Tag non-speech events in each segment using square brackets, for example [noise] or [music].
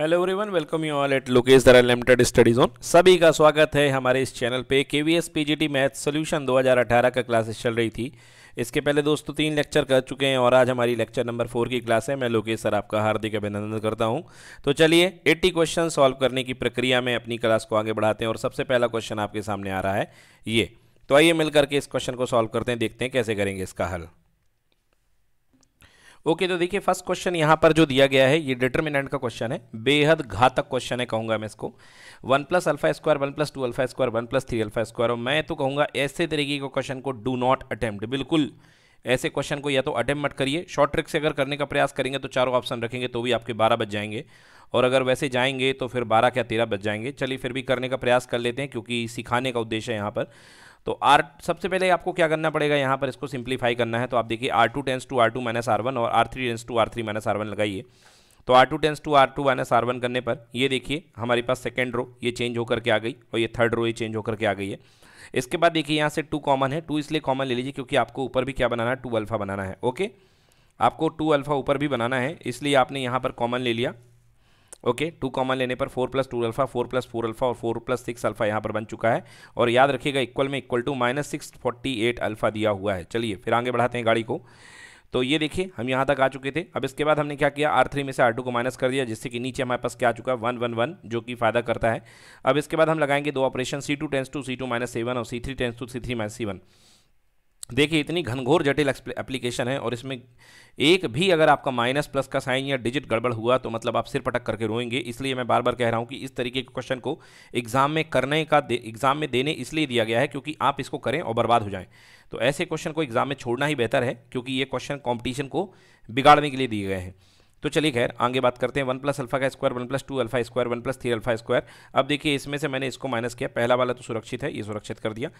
Hello everyone welcome you all at Lokesh Dara limited studies on सभी का स्वागत है हमारे इस चैनल पे K V S P G T math solution दो हज़ार अठारह का क्लासेस चल रही थी इसके पहले दोस्तों तीन लेक्चर कर चुके हैं और आज हमारी लेक्चर नंबर फोर की क्लास है मैं लोकेश सर आपका हार्दिक अभिनंदन करता हूं तो चलिए 80 क्वेश्चन सॉल्व करने की प्रक्रिया में अपनी क्लास को आगे बढ़ाते हैं और सबसे पहला क्वेश्चन आपके सामने आ रहा है ये तो आइए मिल करके इस क्वेश्चन को सॉल्व करते हैं देखते हैं कैसे करेंगे इसका हल ओके तो देखिए फर्स्ट क्वेश्चन यहाँ पर जो दिया गया है ये डिटर्मिनेंट का क्वेश्चन है बेहद घातक क्वेश्चन है कहूँगा मैं इसको one plus alpha square one plus two alpha square one plus three alpha square और मैं तो कहूँगा ऐसे तरीके के क्वेश्चन को डू नॉट अटेम्प्ट बिल्कुल ऐसे क्वेश्चन को या तो अटेम्प्ट मत करिए शॉर्ट ट्रिक से अगर करने का प्रयास करेंगे तो चारों ऑप्शन रखेंगे तो भी आपके बारह बज जाएंगे और अगर वैसे जाएंगे तो फिर बारह क्या तेरह बज जाएंगे चलिए फिर भी करने का प्रयास कर लेते हैं क्योंकि सिखाने का उद्देश्य है यहाँ पर तो आर सबसे पहले आपको क्या करना पड़ेगा यहाँ पर इसको सिंप्लीफाई करना है तो आप देखिए R two tends to R two minus R one और R three tends to R three minus R one लगाइए तो R two tends to R two minus R one करने पर ये देखिए हमारे पास सेकेंड रो ये चेंज होकर के आ गई और ये थर्ड रो ये चेंज होकर के आ गई है इसके बाद देखिए यहाँ से टू कॉमन है टू इसलिए कॉमन ले लीजिए क्योंकि आपको ऊपर भी क्या बनाना है टू अल्फ़ा बनाना है ओके आपको टू अल्फ़ा ऊपर भी बनाना है इसलिए आपने यहाँ पर कॉमन ले लिया ओके टू कॉमन लेने पर four plus two alpha four plus four alpha और फोर प्लस सिक्स अल्फा यहाँ पर बन चुका है और याद रखिएगा इक्वल में equal to minus six forty eight alpha दिया हुआ है चलिए फिर आगे बढ़ाते हैं गाड़ी को तो ये देखिए हम यहाँ तक आ चुके थे अब इसके बाद हमने क्या किया आर थ्री में से आर टू को माइनस कर दिया जिससे कि नीचे हमारे पास क्या आ चुका है वन वन वन जो कि फायदा करता है अब इसके बाद हम लगाएंगे दो operation C two tends to C two minus seven और C three tends to C three minus C one देखिए इतनी घनघोर जटिल एप्लीकेशन है और इसमें एक भी अगर आपका माइनस प्लस का साइन या डिजिट गड़बड़ हुआ तो मतलब आप सिर पटक करके रोएंगे इसलिए मैं बार बार कह रहा हूँ कि इस तरीके के क्वेश्चन को एग्जाम में करने का एग्जाम में देने इसलिए दिया गया है क्योंकि आप इसको करें और बर्बाद हो जाएं तो ऐसे क्वेश्चन को एग्जाम में छोड़ना ही बेहतर है क्योंकि ये क्वेश्चन कॉम्पिटिशन को बिगाड़ने के लिए दिए गए हैं तो चलिए खैर आगे बात करते हैं वन प्लस अल्फा का square one plus two alpha square one plus three alpha square अब देखिए इसमें से मैंने इसको माइनस किया पहला वाला तो सुरक्षित है ये सुरक्षित कर दिया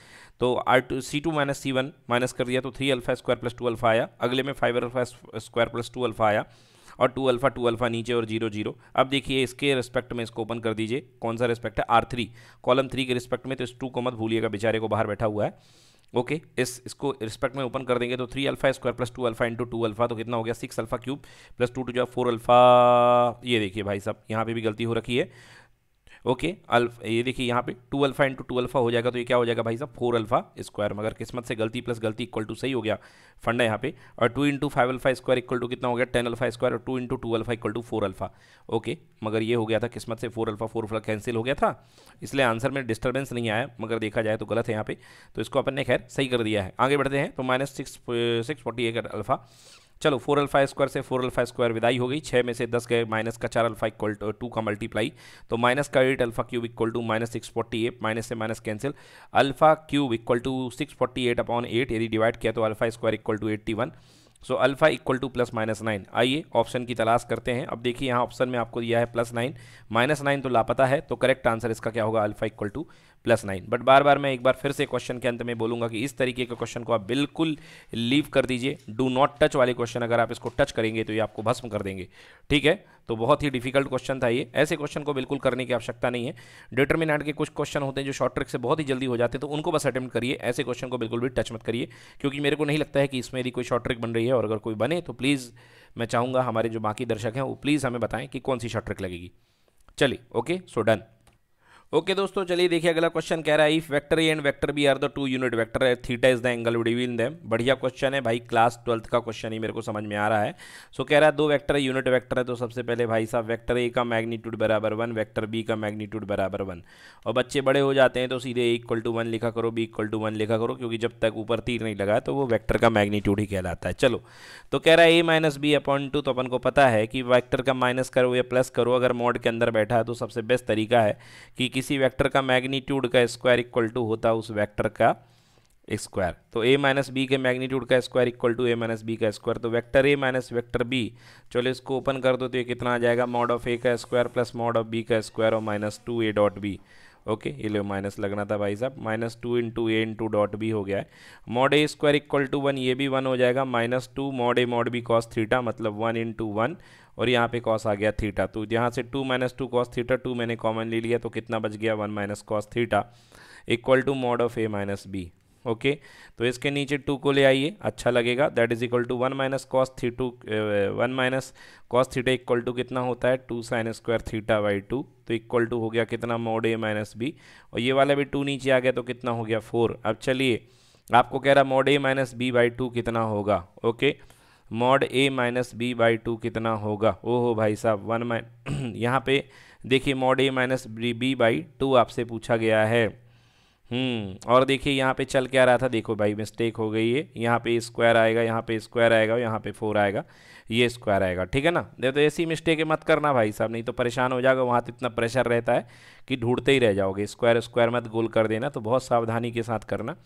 तो R two C two minus C one minus कर दिया तो three alpha square plus two alpha आया अगले में five alpha square plus two alpha आया और टू अल्फा टू अल्फा नीचे और जीरो जीरो अब देखिए इसके रिस्पेक्ट में इसको ओपन कर दीजिए कौन सा रिस्पेक्ट है आर थ्री कॉलम थ्री के रिस्पेक्ट में तो इस टू को मत भूलिएगा बेचारे को बाहर बैठा हुआ है ओके okay, इस इसको रिस्पेक्ट में ओपन कर देंगे तो three alpha square plus two alpha into two alpha तो कितना हो गया six alpha cube plus two two जो फोर अल्फा ये देखिए भाई साहब यहाँ पे भी गलती हो रखी है ओके अल्फ ये देखिए यहाँ पे two alpha into two alpha हो जाएगा तो ये क्या हो जाएगा भाई साहब फोर अल्फा स्क्वायर मगर किस्मत से गलती प्लस गलती इक्वल टू सही हो गया फंडा यहाँ पे और two into five alpha square equal to कितना हो गया टेन अल्फा स्क्वायर और two into two alpha equal to four alpha okay मगर ये हो गया था किस्मत से four alpha four alpha cancel हो गया था इसलिए आंसर में डिस्टर्बेंस नहीं आया मगर देखा जाए तो गलत है यहाँ पे तो इसको अपन ने खैर सही कर दिया है आगे बढ़ते हैं तो minus six six forty eight alpha चलो फोर अल्फा स्क्वायर से फोर अल्फा स्क्वायर विदाई हो गई छः में से दस गए माइनस का चार अल्फा इक्वल टू का मल्टीप्लाई तो माइनस का eight alpha cube equal to minus six forty eight minus से minus cancel alpha cube equal to six forty eight upon eight यदि डिवाइड किया तो alpha square equal to eighty one so alpha equal to plus minus nine आइए option की तलाश करते हैं अब देखिए यहाँ ऑप्शन में आपको दिया है प्लस नाइन माइनस नाइन तो लापता है तो करेक्ट आंसर इसका क्या होगा alpha equal to plus nine but बार बार मैं एक बार फिर से क्वेश्चन के अंत में बोलूंगा कि इस तरीके के क्वेश्चन को आप बिल्कुल लीव कर दीजिए डू नॉट टच वाले क्वेश्चन अगर आप इसको टच करेंगे तो ये आपको भस्म कर देंगे ठीक है तो बहुत ही डिफिकल्ट क्वेश्चन था ये ऐसे क्वेश्चन को बिल्कुल करने की आवश्यकता नहीं है डिटर्मिनेंट के कुछ क्वेश्चन होते हैं जो शॉर्ट ट्रिक से बहुत ही जल्दी हो जाते हैं तो उनको बस अटैम्प्ट करिए ऐसे क्वेश्चन को बिल्कुल भी टच मत करिए क्योंकि मेरे को नहीं लगता है कि इसमें यदि कोई शॉर्ट ट्रिक बन रही है और अगर कोई बने तो प्लीज़ मैं चाहूँगा हमारे जो बाकी दर्शक हैं वो प्लीज़ हमें बताएं कि कौन सी शॉर्ट ट्रिक लगेगी चलिए ओके सो डन ओके दोस्तों चलिए देखिए अगला क्वेश्चन कह रहा है if vector A and vector B are the two unit vector है theta is the angle between them बढ़िया क्वेश्चन है भाई क्लास ट्वेल्थ का क्वेश्चन ही मेरे को समझ में आ रहा है सो so, कह रहा है दो वेक्टर यूनिट वेक्टर है तो सबसे पहले भाई साहब वेक्टर ए का मैग्नीट्यूड बराबर वन वैक्टर बी का मैग्नीट्यूड बराबर वन और बच्चे बड़े हो जाते हैं तो सीधे ए इक्वल टू वन लिखा करो बी इक्वल टू वन लिखा करो क्योंकि जब तक ऊपर तीर नहीं लगा तो वो वैक्टर का मैग्नीट्यूड ही कहलाता है चलो तो कह रहा है A minus B upon two तो अपन को पता है कि वैक्टर का माइनस करो या प्लस करो अगर मोड के अंदर बैठा है तो सबसे बेस्ट तरीका है कि किसी वेक्टर का मैग्नीट्यूड का स्क्वायर इक्वल टू होता है उस वेक्टर का स्क्वायर तो ए माइनस बी के मैग्नीट्यूड का square equal to A minus B का स्क्वायर तो vector A minus vector B चलो इसको ओपन कर दो तो ये कितना आ जाएगा मॉड ऑफ ए का square plus mod of B का स्क्वायर और minus two A dot B okay ये लो माइनस लगना था भाई साहब minus two into A into dot B हो गया है mod A square equal to one ये भी वन हो जाएगा minus two mod A mod B cos theta मतलब वन इंटू वन और यहाँ पे कॉस आ गया थीटा तो यहाँ से two minus two cos theta two मैंने कॉमन ले लिया तो कितना बच गया one minus cos theta equal to mod of A minus B okay तो इसके नीचे टू को ले आइए अच्छा लगेगा that is equal to one minus cos theta two one minus cos theta equal to कितना होता है two sine square theta by two तो इक्वल टू हो गया कितना मोड ए माइनस बी और ये वाला भी टू नीचे आ गया तो कितना हो गया फोर अब चलिए आपको कह रहा mod A minus B by two कितना होगा okay mod A minus B by two कितना होगा ओ हो भाई साहब वन माइन [clears throat] यहाँ पे देखिए mod A minus B by two आपसे पूछा गया है हम्म, और देखिए यहाँ पे चल क्या रहा था देखो भाई मिस्टेक हो गई है यहाँ पे स्क्वायर आएगा यहाँ पे स्क्वायर आएगा और यहाँ पे फोर आएगा ये स्क्वायर आएगा ठीक है ना देखो तो ऐसी मिस्टेक मत करना भाई साहब नहीं तो परेशान हो जाएगा वहाँ तो इतना प्रेशर रहता है कि ढूंढते ही रह जाओगे स्क्वायर स्क्वायर मत गोल कर देना तो बहुत सावधानी के साथ करना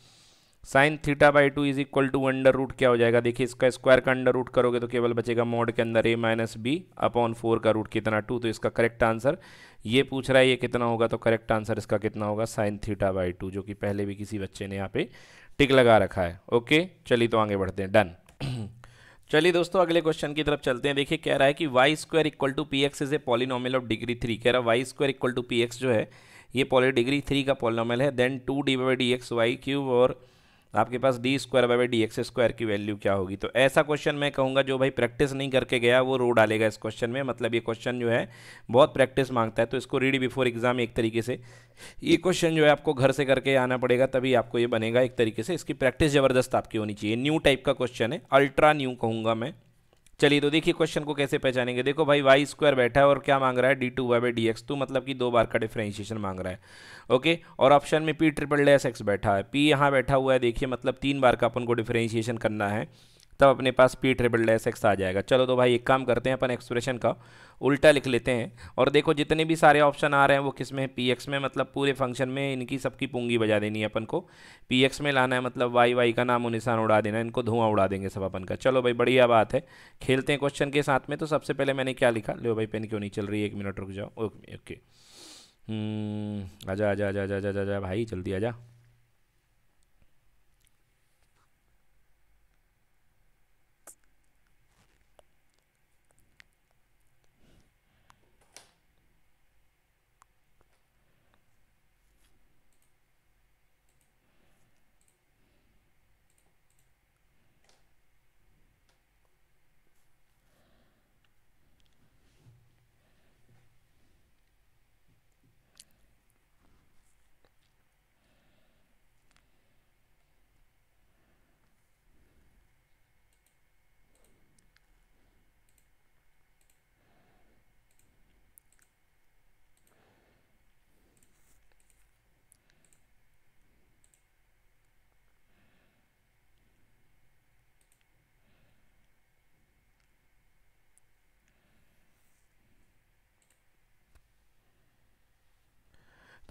sine theta by two is equal to under root क्या हो जाएगा देखिए इसका स्क्वायर का अंडर रूट करोगे तो केवल बचेगा मोड के अंदर A minus B upon four का रूट कितना टू तो इसका करेक्ट आंसर ये पूछ रहा है ये कितना होगा तो करेक्ट आंसर इसका कितना होगा साइन थीटा बाई टू जो कि पहले भी किसी बच्चे ने यहाँ पे टिक लगा रखा है ओके चलिए तो आगे बढ़ते हैं डन [clears throat] चलिए दोस्तों अगले क्वेश्चन की तरफ चलते हैं देखिए कह रहा है कि Y square equal to P X is a polynomial of degree three कह रहा है Y square equal to P X जो है ये पॉली डिग्री थ्री का पॉलिनॉमल है then two D by D X Y cube और आपके पास D square by D X square की वैल्यू क्या होगी तो ऐसा क्वेश्चन मैं कहूँगा जो भाई प्रैक्टिस नहीं करके गया वो रो डालेगा इस क्वेश्चन में मतलब ये क्वेश्चन जो है बहुत प्रैक्टिस मांगता है तो इसको रीड बिफोर एग्जाम एक तरीके से ये क्वेश्चन जो है आपको घर से करके आना पड़ेगा तभी आपको ये बनेगा एक तरीके से इसकी प्रैक्टिस ज़बरदस्त आपकी होनी चाहिए न्यू टाइप का क्वेश्चन है अल्ट्रा न्यू कहूँगा मैं चलिए तो देखिए क्वेश्चन को कैसे पहचानेंगे देखो भाई वाई स्क्वायर बैठा है और क्या मांग रहा है D two Y by D X two मतलब कि दो बार का डिफ्रेंशिएशन मांग रहा है ओके और ऑप्शन में पी ट्रिपल डेस एक्स बैठा है पी यहाँ बैठा हुआ है देखिए मतलब तीन बार का अपन को डिफ्रेंशिएशन करना है तब अपने पास पी ट्रिपल डेस एक्स आ जाएगा चलो तो भाई एक काम करते हैं अपन एक्सप्रेशन का उल्टा लिख लेते हैं और देखो जितने भी सारे ऑप्शन आ रहे हैं वो किस में पी एक्स में मतलब पूरे फंक्शन में इनकी सबकी पूंगी बजा देनी है अपन को पी एक्स में लाना है मतलब वाई वाई का नाम निशान उड़ा देना इनको धुआं उड़ा देंगे सब अपन का चलो भाई बढ़िया बात है खेलते हैं क्वेश्चन के साथ में तो सबसे पहले मैंने क्या लिखा लो भाई पेन क्यों नहीं चल रही है एक मिनट रुक जाओ ओके ओके हम्म, आजा आजा आजा आजा आजा आजा भाई जल्दी आजा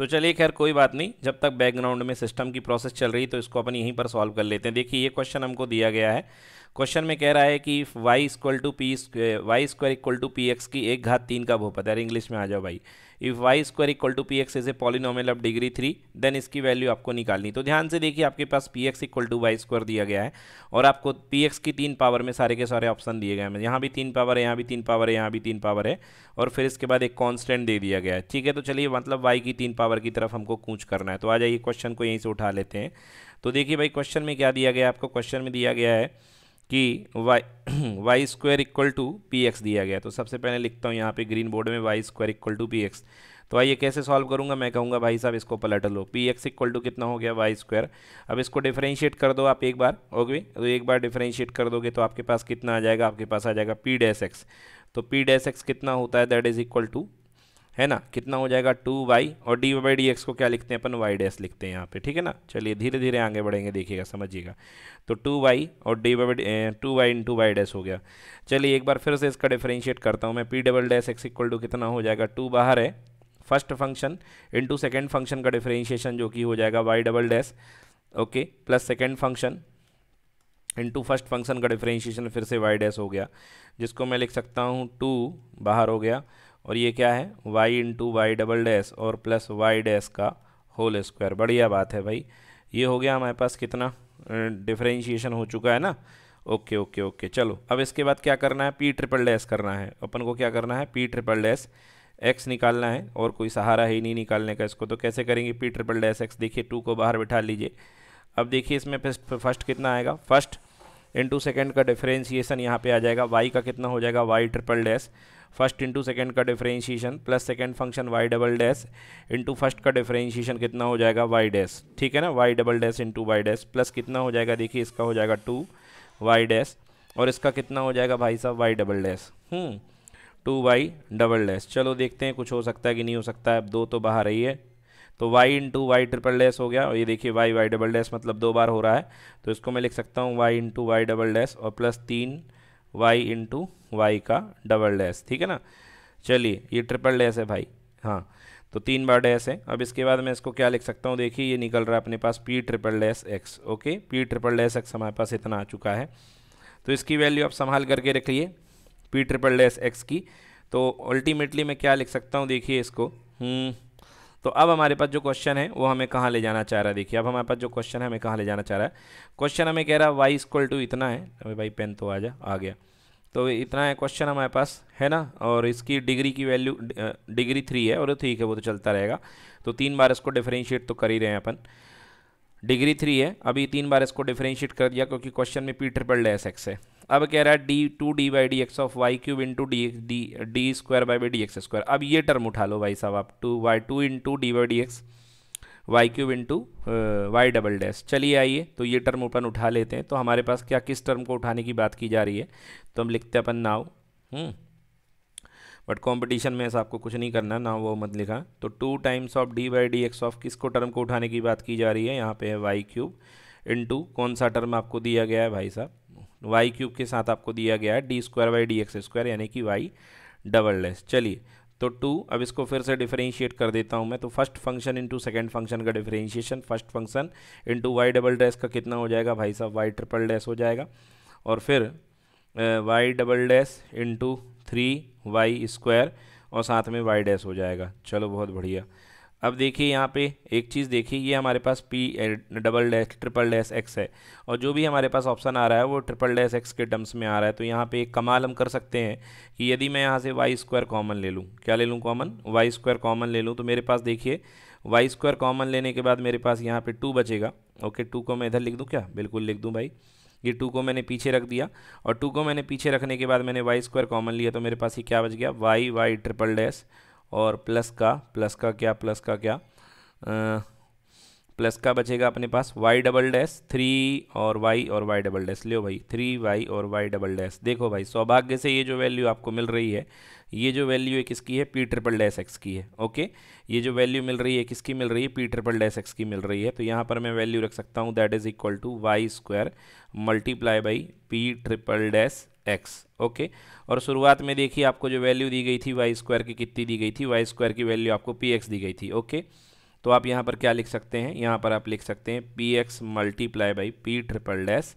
तो चलिए खैर कोई बात नहीं जब तक बैकग्राउंड में सिस्टम की प्रोसेस चल रही तो इसको अपन यहीं पर सॉल्व कर लेते हैं देखिए ये क्वेश्चन हमको दिया गया है क्वेश्चन में कह रहा है कि Y equal to P Y square equal to P X की एक घात तीन का पता है इंग्लिश में आ जाओ भाई if Y square equal to P X is a polynomial of degree three then इसकी वैल्यू आपको निकालनी तो ध्यान से देखिए आपके पास P X equal to Y square दिया गया है और आपको पी एक्स की तीन पावर में सारे के सारे ऑप्शन दिए गए हैं यहाँ भी तीन पावर है यहाँ भी तीन पावर है यहाँ भी तीन पावर है और फिर इसके बाद एक कॉन्स्टेंट दे दिया गया है ठीक है तो चलिए मतलब वाई की तीन पावर की तरफ हमको कूच करना है तो आ जाइए क्वेश्चन को यहीं से उठा लेते हैं तो देखिए भाई क्वेश्चन में क्या दिया गया आपको क्वेश्चन में दिया गया है कि Y Y square equal to P X दिया गया तो सबसे पहले लिखता हूँ यहाँ पे ग्रीन बोर्ड में Y square equal to P X तो आइए कैसे सॉल्व करूँगा मैं कहूँगा भाई साहब इसको पलट लो पी एक्स इक्वल टू कितना हो गया वाई स्क्वायर अब इसको डिफ्रेंशिएट कर दो आप एक बार ओके तो एक बार डिफ्रेंशिएट कर दोगे तो आपके पास कितना आ जाएगा आपके पास आ जाएगा पी डैस एक्स तो पी डैस एक्स कितना होता है दैट इज़ इक्वल टू है ना कितना हो जाएगा टू वाई और डी वाई डी एक्स को क्या लिखते हैं अपन वाई डैस लिखते हैं यहाँ पे ठीक है ना चलिए धीरे धीरे आगे बढ़ेंगे देखिएगा समझिएगा तो टू वाई और D Y two Y into Y dash हो गया चलिए एक बार फिर से इसका डिफ्रेंशिएट करता हूँ मैं P double dash X equal to कितना हो जाएगा टू बाहर है first function into second function का डिफ्रेंशिएशन जो कि हो जाएगा Y double dash okay plus second function into first function का डिफ्रेंशिएशन फिर से वाई डैस हो गया जिसको मैं लिख सकता हूँ टू बाहर हो गया और ये क्या है Y into Y double dash और प्लस वाई डैस का होल स्क्वायर बढ़िया बात है भाई ये हो गया हमारे पास कितना डिफ्रेंशिएशन हो चुका है ना ओके ओके ओके चलो अब इसके बाद क्या करना है पी ट्रिपल डैस करना है अपन को क्या करना है पी ट्रिपल डैस एक्स निकालना है और कोई सहारा ही नहीं निकालने का इसको तो कैसे करेंगे पी ट्रिपल डैस एक्स देखिए टू को बाहर बिठा लीजिए अब देखिए इसमें फर्स्ट कितना आएगा फर्स्ट इंटू सेकेंड का डिफ्रेंशिएशन यहाँ पे आ जाएगा वाई का कितना हो जाएगा Y triple dash first into second का differentiation plus second function Y double dash into first का डिफ्रेंशिएशन कितना हो जाएगा वाई डैश ठीक है ना Y double dash into Y dash plus कितना हो जाएगा देखिए इसका हो जाएगा टू वाई डैश और इसका कितना हो जाएगा भाई साहब Y double dash two Y double dash चलो देखते हैं कुछ हो सकता है कि नहीं हो सकता है अब दो तो बाहर रही है तो Y into Y triple dash हो गया और ये देखिए वाई वाई डबल डैश मतलब दो बार हो रहा है तो इसको मैं लिख सकता हूँ Y into Y double dash और प्लस तीन वाई इंटू वाई का डबल डैस ठीक है ना चलिए ये ट्रिपल डैस है भाई हाँ तो तीन बार डैस है अब इसके बाद मैं इसको क्या लिख सकता हूँ देखिए ये निकल रहा है अपने पास P triple dash X okay P triple dash X हमारे पास इतना आ चुका है तो इसकी वैल्यू आप संभाल करके रख लिए पी ट्रिपल डैस एक्स की तो अल्टीमेटली मैं क्या लिख सकता हूँ देखिए इसको हम्म, तो अब हमारे पास जो क्वेश्चन है वो हमें कहाँ ले जाना चाह रहा है देखिए अब हमारे पास जो क्वेश्चन है हमें कहाँ ले जाना चाह रहा है क्वेश्चन हमें कह रहा है वाई इक्वल टू इतना है अभी भाई पेन तो आ जा आ गया तो इतना है क्वेश्चन हमारे पास है ना और इसकी डिग्री की वैल्यू डिग्री थ्री है और ठीक है वो तो चलता रहेगा तो तीन बार इसको डिफ्रेंशिएट तो कर ही रहे हैं अपन डिग्री थ्री है अभी तीन बार इसको डिफ्रेंशिएट कर दिया क्योंकि क्वेश्चन में पी ट्रिपल डैस एक्स है अब कह रहा है D two D by D X of Y cube into D D D square by by D X square अब ये टर्म उठा लो भाई साहब आप two Y two into D by D X Y cube into Y double dash चलिए आइए तो ये टर्म अपन उठा लेते हैं तो हमारे पास क्या किस टर्म को उठाने की बात की जा रही है तो हम लिखते अपन नाव बट कॉम्पिटिशन में ऐसा आपको कुछ नहीं करना ना वो मत लिखा तो two times of D by D X of किसको टर्म को उठाने की बात की जा रही है यहाँ पे है वाई क्यूब इंटू कौन सा टर्म आपको दिया गया है भाई साहब वाई क्यूब के साथ आपको दिया गया है D square by D X square यानी कि वाई डबल डैश चलिए तो टू अब इसको फिर से डिफरेंशिएट कर देता हूँ मैं तो first function into second function का differentiation first function into Y double dash का कितना हो जाएगा भाई साहब वाई ट्रिपल डैस हो जाएगा और फिर Y double dash into three Y square और साथ में वाई डैस हो जाएगा चलो बहुत बढ़िया अब देखिए यहाँ पे एक चीज़ देखिए ये हमारे पास P double dash triple dash X है और जो भी हमारे पास ऑप्शन आ रहा है वो ट्रिपल डैश एक्स के टर्म्स में आ रहा है तो यहाँ पे एक कमाल हम कर सकते हैं कि यदि मैं यहाँ से वाई स्क्वायर कॉमन ले लूँ क्या ले लूँ कॉमन वाई स्क्वायर कॉमन ले लूँ तो मेरे पास देखिए वाई स्क्वायर कॉमन लेने के बाद मेरे पास यहाँ पर टू बचेगा ओके टू को मैं इधर लिख दूँ क्या बिल्कुल लिख दूँ भाई ये टू को मैंने पीछे रख दिया और टू को मैंने पीछे रखने के बाद मैंने वाई स्क्वायर कॉमन लिया तो मेरे पास ये क्या बच गया वाई वाई ट्रिपल डैश और प्लस का प्लस का क्या प्लस का क्या आ, प्लस का बचेगा अपने पास वाई डबल डैश थ्री और वाई और वाई डबल डैश लियो भाई थ्री वाई और वाई डबल डैश देखो भाई सौभाग्य से ये जो वैल्यू आपको मिल रही है ये जो वैल्यू है किसकी है पी ट्रिपल डैश एक्स की है ओके ये जो वैल्यू मिल रही है किसकी मिल रही है पी ट्रिपल डैश एक्स की मिल रही है तो यहाँ पर मैं वैल्यू रख सकता हूँ that is equal to Y square multiply by P triple dash X okay और शुरुआत में देखिए आपको जो वैल्यू दी गई थी वाई स्क्वायर की कितनी दी गई थी वाई स्क्वायर की वैल्यू आपको पी एक्स दी गई थी ओके तो आप यहाँ पर क्या लिख सकते हैं यहाँ पर आप लिख सकते हैं P X multiply by P triple dash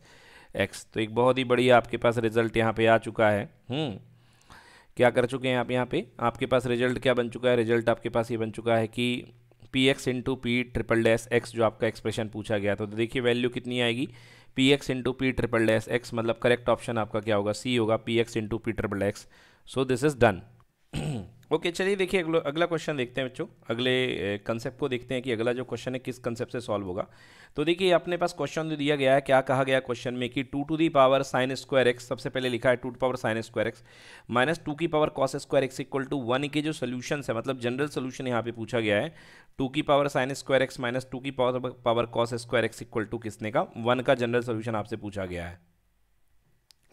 X तो एक बहुत ही बढ़िया आपके पास रिजल्ट यहाँ पे आ चुका है हम्म, क्या कर चुके हैं आप यहाँ पे आपके पास रिजल्ट क्या बन चुका है रिजल्ट आपके पास ये बन चुका है कि P X into P triple dash X जो आपका एक्सप्रेशन पूछा गया तो देखिए वैल्यू कितनी आएगी P X into P triple dash X मतलब करेक्ट ऑप्शन आपका क्या होगा सी होगा P X into P triple X so this is done okay [clears throat] चलिए देखिए अगला क्वेश्चन देखते हैं बच्चों अगले कंसेप्ट को देखते हैं कि अगला जो क्वेश्चन है किस कंसेप्ट से सॉल्व होगा तो देखिए अपने पास क्वेश्चन जो तो दिया गया है क्या कहा गया क्वेश्चन में कि two to the power sine square X सबसे पहले लिखा है two to power sine square x minus two की power cos square X equal to one के जो सोल्यूशन है मतलब जनरल सोल्यूशन यहाँ पे पूछा गया है टू की power sine square x minus two की power power cos square X equal to किसने का वन का जनरल सोल्यूशन आपसे पूछा गया है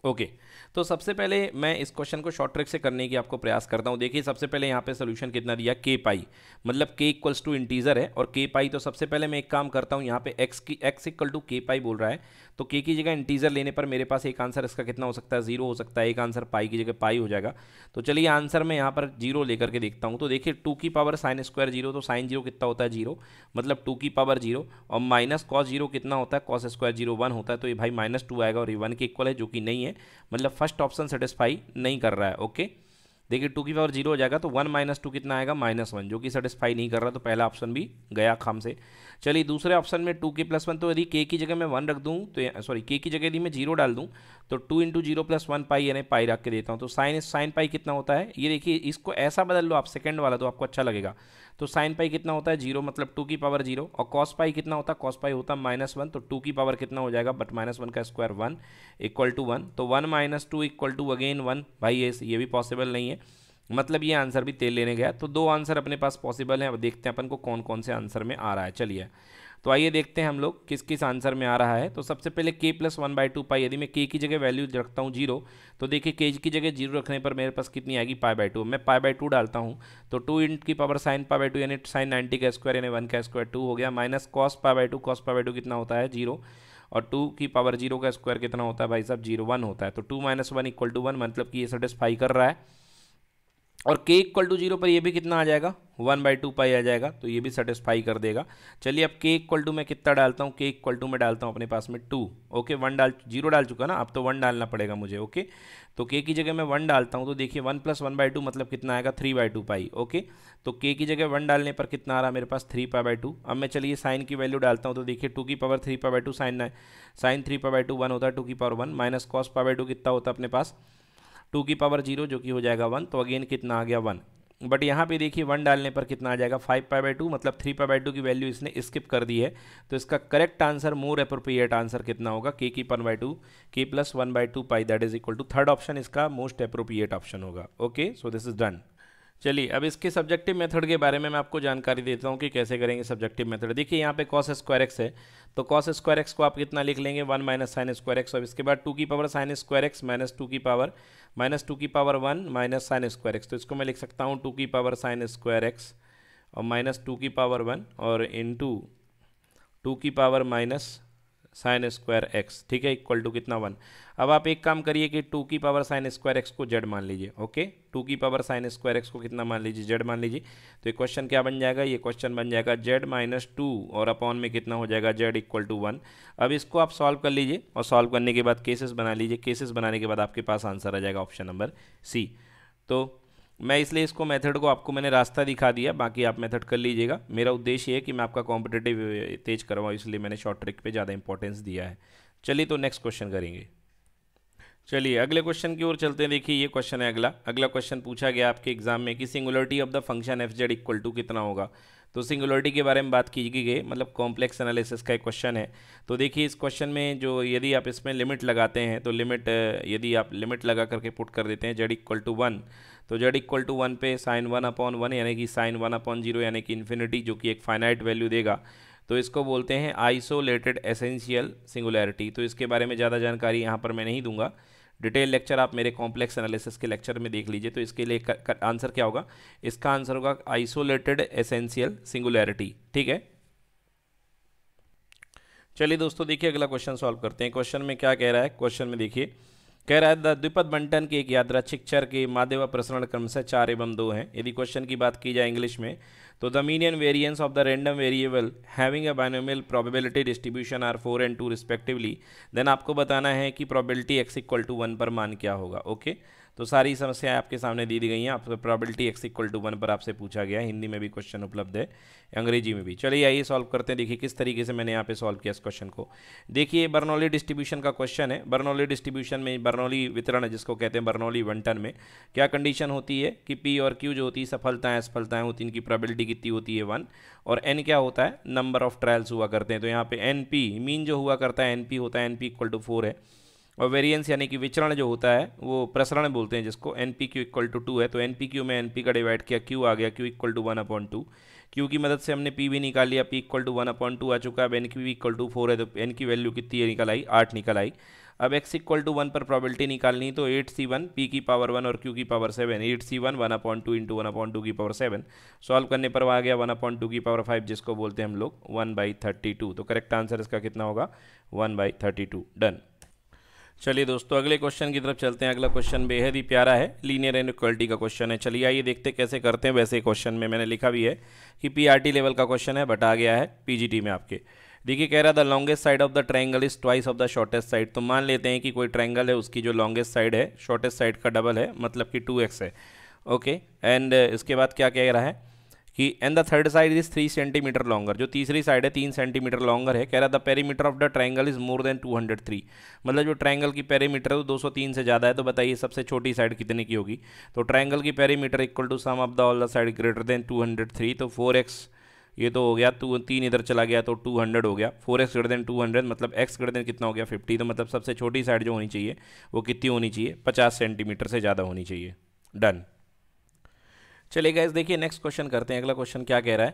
ओके okay. तो सबसे पहले मैं इस क्वेश्चन को शॉर्ट ट्रिक से करने की आपको प्रयास करता हूँ देखिए सबसे पहले यहाँ पे सोल्यूशन कितना दिया के पाई मतलब के इक्वल्स टू इंटीजर है और के पाई तो सबसे पहले मैं एक काम करता हूँ यहाँ पे एक्स की एक्स इक्वल टू के पाई बोल रहा है तो के की जगह इंटीजर लेने पर मेरे पास एक आंसर इसका कितना हो सकता है जीरो हो सकता है एक आंसर पाई की जगह पाई हो जाएगा तो चलिए आंसर मैं यहाँ पर जीरो लेकर के देखता हूँ तो देखिए टू की पावर साइन स्क्वायर जीरो तो साइन जीरो कितना होता है जीरो मतलब टू की पावर जीरो और माइनस कॉस जीरो कितना होता है कॉस स्क्वायर जीरो वन होता है तो ये भाई माइनस टू आएगा और ये वन के इक्वल है जो कि नहीं है मतलब फर्स्ट ऑप्शन सेटिस्फाई नहीं कर रहा है ओके देखिए टू की पावर जीरो हो जाएगा तो वन माइनस टू कितना आएगा माइनस वन जो कि सेटिस्फाई नहीं कर रहा तो पहला ऑप्शन भी गया खाम से चलिए दूसरे ऑप्शन में टू के प्लस वन तो यदि के की जगह मैं वन रख दूँ तो सॉरी के की जगह यदि मैं जीरो डाल दूँ तो two into zero plus one pi यानी पाई रख के देता हूँ तो साइन साइन पाई कितना होता है ये देखिए इसको ऐसा बदल लो आप सेकेंड वाला तो आपको अच्छा लगेगा तो साइन पाई कितना होता है जीरो मतलब टू की पावर जीरो और कॉस पाई कितना होता है कॉस पाई होता है माइनस वन तो टू की पावर कितना हो जाएगा बट माइनस वन का square one equal to one तो one minus two equal to again one भाई ये ये भी पॉसिबल नहीं है मतलब ये आंसर भी तेल लेने गया तो दो आंसर अपने पास पॉसिबल हैं अब देखते हैं अपन को कौन कौन से आंसर में आ रहा है चलिए तो आइए देखते हैं हम लोग किस किस आंसर में आ रहा है तो सबसे पहले K plus one by two pi यदि मैं के की जगह वैल्यू रखता हूँ जीरो तो देखिए k की जगह जीरो रखने पर मेरे पास कितनी आएगी पाई बाई टू मैं पाई बाई टू डालता हूँ तो टू इंट की power sine pi by two यानी साइन नाइन्टी का स्क्वायर यानी वन का स्क्वायर टू हो गया minus cos pi by two cos pi by two कितना होता है जीरो और टू की पावर जीरो का स्क्वायर कितना होता है भाई साहब जीरो वन होता है तो two minus one equal to one मतलब कि ये सेटिस्फाई कर रहा है और के इक्वल टू जीरो पर ये भी कितना आ जाएगा वन बाई टू पाई आ जाएगा तो ये भी सेटिस्फाई कर देगा चलिए अब के इक्वल टू मैं कितना डालता हूँ के इक्वल टू मैं डालता हूँ अपने पास में टू ओके वन डाल जीरो डाल चुका ना अब तो वन डालना पड़ेगा मुझे ओके तो के की जगह मैं वन डालता हूँ तो देखिए one plus one by two मतलब कितना आएगा three by two pi okay तो के की जगह वन डालने पर कितना आ रहा है मेरे पास थ्री पाई बाई टू अब मैं चलिए साइन की वैल्यू डालता हूँ तो देखिए टू की power three pi by two sine sine three pi by two one होता है टू की power one minus cos pi by two कितना होता है अपने पास टू की पावर जीरो जो कि हो जाएगा वन तो अगेन कितना आ गया वन बट यहाँ पे देखिए वन डालने पर कितना आ जाएगा फाइव पाई बाई टू मतलब थ्री पाई बाई टू की वैल्यू इसने स्किप कर दी है तो इसका correct answer more appropriate answer कितना होगा के की वन बाई टू के plus one by two pi that is equal to third option इसका मोस्ट अप्रोप्रिएट ऑप्शन होगा okay so this is done चलिए अब इसके सब्जेक्टिव मेथड के बारे में मैं आपको जानकारी देता हूँ कि कैसे करेंगे सब्जेक्टिव मेथड देखिए यहाँ पे कॉस स्क्वायर एक्स है तो कॉस स्क्वायर एक्स को आप कितना लिख लेंगे one minus sine square x और इसके बाद टू की power sine square x minus two की पावर माइनस टू की power one minus sine square x तो इसको मैं लिख सकता हूँ टू की पावर साइन स्क्वायर एक्स और माइनस टू की पावर वन और इन टू टू की power minus sine square x ठीक है इक्वल टू कितना वन अब आप एक काम करिए कि टू की पावर साइन स्क्वायर एक्स को जेड मान लीजिए ओके टू की पावर साइन स्क्वायर एक्स को कितना मान लीजिए जेड मान लीजिए तो ये क्वेश्चन क्या बन जाएगा ये क्वेश्चन बन जाएगा जेड माइनस टू और अपॉन में कितना हो जाएगा जेड इक्वल टू वन अब इसको आप सॉल्व कर लीजिए और सॉल्व करने के बाद केसेस बना लीजिए केसेस बनाने के बाद आपके पास आंसर आ जाएगा ऑप्शन नंबर सी तो मैं इसलिए इसको मेथड को आपको मैंने रास्ता दिखा दिया बाकी आप मेथड कर लीजिएगा मेरा उद्देश्य है कि मैं आपका कॉम्पिटेटिव तेज करवाऊँ इसलिए मैंने शॉर्ट ट्रिक पे ज़्यादा इंपॉर्टेंस दिया है चलिए तो नेक्स्ट क्वेश्चन करेंगे चलिए अगले क्वेश्चन की ओर चलते हैं देखिए ये क्वेश्चन है अगला अगला क्वेश्चन पूछा गया आपके एग्जाम में कि singularity of the function f z equal to कितना होगा तो सिंगुलरिटी के बारे में बात की गई मतलब कॉम्प्लेक्स एनालिसिस का एक क्वेश्चन है तो देखिए इस क्वेश्चन में जो यदि आप इसमें लिमिट लगाते हैं तो लिमिट यदि आप लिमिट लगा करके पुट कर देते हैं जेड इक्वल टू वन तो जेड इक्वल टू वन पे साइन वन अपॉन वन यानी कि साइन वन अपॉन जीरो यानी कि इन्फिनिटी जो कि एक फाइनाइट वैल्यू देगा तो इसको बोलते हैं आइसोलेटेड एसेंशियल सिंगुलैरिटी तो इसके बारे में ज़्यादा जानकारी यहाँ पर मैं नहीं दूंगा डिटेल लेक्चर आप मेरे कॉम्प्लेक्स एनालिसिस के लेक्चर में देख लीजिए तो इसके लिए आंसर क्या होगा इसका आंसर होगा आइसोलेटेड एसेंशियल सिंगुलैरिटी ठीक है चलिए दोस्तों देखिए अगला क्वेश्चन सॉल्व करते हैं क्वेश्चन में क्या कह रहा है क्वेश्चन में देखिए कह रहा है द्विपद बंटन की एक यात्रा चर के माध्यवा प्रसरण क्रम से चार एवं दो हैं यदि क्वेश्चन की बात की जाए इंग्लिश में तो the mean and variance of the random variable having a binomial probability distribution are four and two respectively then आपको बताना है कि probability x equal to one पर मान क्या होगा ओके okay? तो सारी समस्याएं आपके सामने दी दी गई हैं आप probability x equal to one पर आपसे पूछा गया हिंदी में भी क्वेश्चन उपलब्ध है अंग्रेजी में भी चलिए आइए सॉल्व करते हैं देखिए किस तरीके से मैंने यहाँ पे सॉल्व किया इस क्वेश्चन को देखिए बर्नौली डिस्ट्रीब्यूशन का क्वेश्चन है बर्नौली डिस्ट्रीब्यूशन में बर्नौली वितरण जिसको कहते हैं बर्नौली वनटन में क्या कंडीशन होती है कि पी और क्यू जो होती है सफलताएँ असफलताएँ होती इनकी प्रॉबिलिटी कितनी होती है वन और एन क्या होता है नंबर ऑफ ट्रायल्स हुआ करते हैं तो यहाँ पे एन पी मीन जो हुआ करता है एन पी होता है n p equal to four है और वेरिएंस यानी कि विचरण जो होता है वो प्रसरण बोलते हैं जिसको n p q equal to two है तो एन पी क्यू में एन पी का डिवाइड किया क्यू आ गया q equal to one upon two q की मदद से हमने पी भी निकाल लिया p equal to one upon two आ चुका है अब एन की भी इक्वल टू फोर है तो एन की वैल्यू कितनी निकल आई आठ निकल आई अब एक्स इक्वल टू वन पर प्रॉबिलिटी निकालनी तो एट सी वन पी की पावर वन और क्यू की power seven eight C one one upon two into one upon two की पावर सेवन सॉल्व करने पर आ गया वन अपॉइंट टू की पावर फाइव जिसको बोलते हैं हम लोग वन बाई थर्टी टू तो करेक्ट आंसर इसका कितना होगा one by thirty two done चलिए दोस्तों अगले क्वेश्चन की तरफ चलते हैं अगला क्वेश्चन बेहद ही प्यारा है लीनियर एंड इक्वलिटी का क्वेश्चन है चलिए आइए देखते कैसे करते हैं वैसे क्वेश्चन में मैंने लिखा भी है कि पी लेवल का क्वेश्चन है बट आ गया है पी में आपके देखिए कह रहा था longest side of the triangle is twice of the shortest side तो मान लेते हैं कि कोई ट्रायंगल है उसकी जो लॉन्गेस्ट साइड है शॉर्टेस्ट साइड का डबल है मतलब कि टू है ओके एंड इसके बाद क्या कह रहा है कि and the third side is three centimetre longer जो तीसरी साइड है तीन सेंटीमीटर लॉन्गर है कह रहा the perimeter of the triangle is more than 203 मतलब जो ट्रायंगल की पेरीमीटर है वो 203 से ज़्यादा है तो बताइए सबसे छोटी साइड कितने की होगी तो ट्रायंगल की perimeter equal to sum of the all the side greater than 203 तो 4x ये तो हो गया टू तीन इधर चला गया तो टू हंड्रेड हो गया four x greater than two hundred मतलब एक्स ग्रेटर देन कितना हो गया फिफ्टी तो मतलब सबसे छोटी साइड जो होनी चाहिए वो कितनी होनी चाहिए पचास सेंटीमीटर से ज़्यादा होनी चाहिए डन चलिए इस देखिए नेक्स्ट क्वेश्चन करते हैं अगला क्वेश्चन क्या कह रहा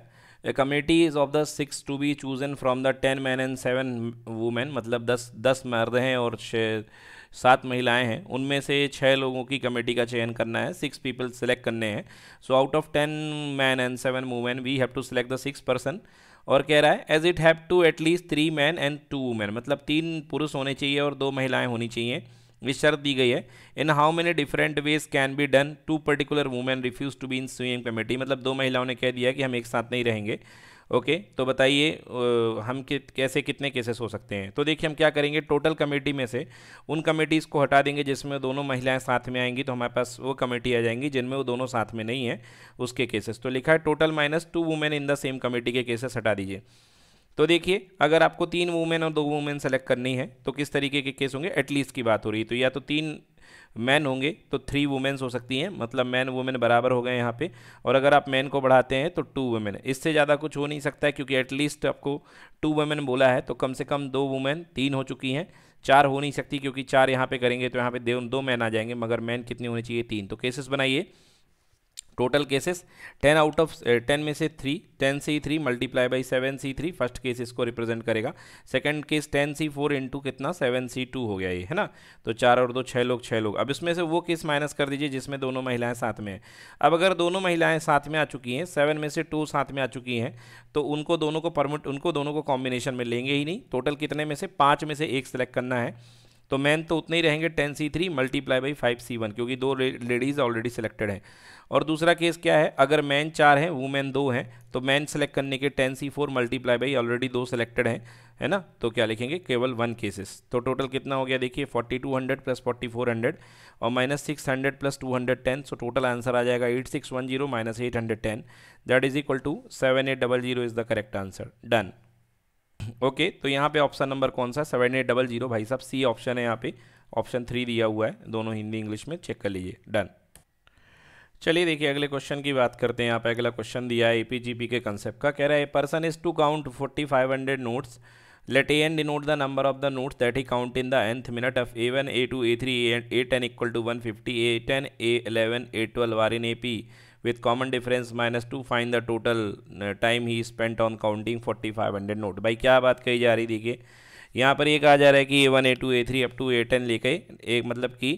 है committee is of the six to be in from the ten man and seven women मतलब दस दस मर्द हैं और छः सात महिलाएं हैं उनमें से छः लोगों की कमेटी का चयन करना है सिक्स पीपल सेलेक्ट करने हैं so out of ten man and seven women we have to select the six person और कह रहा है as it have to at least three man and two women मतलब तीन पुरुष होने चाहिए और दो महिलाएं होनी चाहिए ये शर्त दी गई है in how many different ways can be done two particular women refuse to be in swimming committee मतलब दो महिलाओं ने कह दिया कि हम एक साथ नहीं रहेंगे ओके okay, तो बताइए हम कि, कैसे कितने केसेस हो सकते हैं तो देखिए हम क्या करेंगे टोटल कमेटी में से उन कमेटीज़ को हटा देंगे जिसमें दोनों महिलाएं साथ में आएंगी तो हमारे पास वो कमेटी आ जाएंगी जिनमें वो दोनों साथ में नहीं है उसके केसेस तो लिखा है total minus two women in the same committee के केसेस हटा दीजिए तो देखिए अगर आपको तीन वुमेन और दो वुमेन सेलेक्ट करनी है तो किस तरीके के केस होंगे एटलीस्ट की बात हो रही है तो या तो तीन मैन होंगे तो थ्री वुमेन्स हो सकती हैं मतलब मैन वुमेन बराबर हो गए यहाँ पे और अगर आप मैन को बढ़ाते हैं तो टू वुमेन इससे ज़्यादा कुछ हो नहीं सकता है क्योंकि एटलीस्ट आपको टू वुमेन बोला है तो कम से कम दो वुमेन तीन हो चुकी हैं चार हो नहीं सकती क्योंकि चार यहाँ पे करेंगे तो यहाँ पे दो मैन आ जाएंगे मगर मैन कितने होने चाहिए तीन तो केसेस बनाइए total cases ten out of ten में से three ten C three multiply by seven C three first case इसको रिप्रेजेंट करेगा second case ten C four into कितना सेवन सी टू हो गया ये है ना तो चार और दो छः लोग छः लोग अब इसमें से वो केस माइनस कर दीजिए जिसमें दोनों महिलाएं साथ में हैं अब अगर दोनों महिलाएं साथ में आ चुकी हैं सेवन में से टू साथ में आ चुकी हैं तो उनको दोनों को परमिट उनको दोनों को कॉम्बिनेशन में लेंगे ही नहीं टोटल कितने में से पाँच में से एक सेलेक्ट करना है तो मैन तो उतने ही रहेंगे ten C three multiply by five C one क्योंकि दो लेडीज़ ऑलरेडी सिलेक्टेड हैं और दूसरा केस क्या है अगर मैन चार हैं वुमेन दो हैं तो मैन सेलेक्ट करने के ten C four multiply by already दो सिलेक्टेड हैं है ना तो क्या लिखेंगे केवल वन केसेस तो टोटल कितना हो गया देखिए forty two hundred plus forty four hundred और minus six hundred plus two hundred ten so total answer आ जाएगा eight six one zero minus eight hundred ten that is equal to seven eight double zero is the correct answer done okay तो यहाँ पे option number कौन सा seven eight double zero भाई साहब C option है यहाँ पे ऑप्शन थ्री दिया हुआ है दोनों हिंदी इंग्लिश में चेक कर लीजिए डन चलिए देखिए अगले क्वेश्चन की बात करते हैं यहाँ पे अगला क्वेश्चन दिया है एपीजीपी के कंसेप्ट का कह रहा है person is to count forty five hundred notes let a n denote the number of the notes that he count in the nth minute of a one a two a three a ten equal to one fifty a ten a eleven a twelve are in A P with common difference minus two find the total time he spent on counting 4500 note भाई क्या बात कही जा रही देखिए यहाँ पर एक आ जा रहा है कि a one a two a three up to a ten लेके एक मतलब कि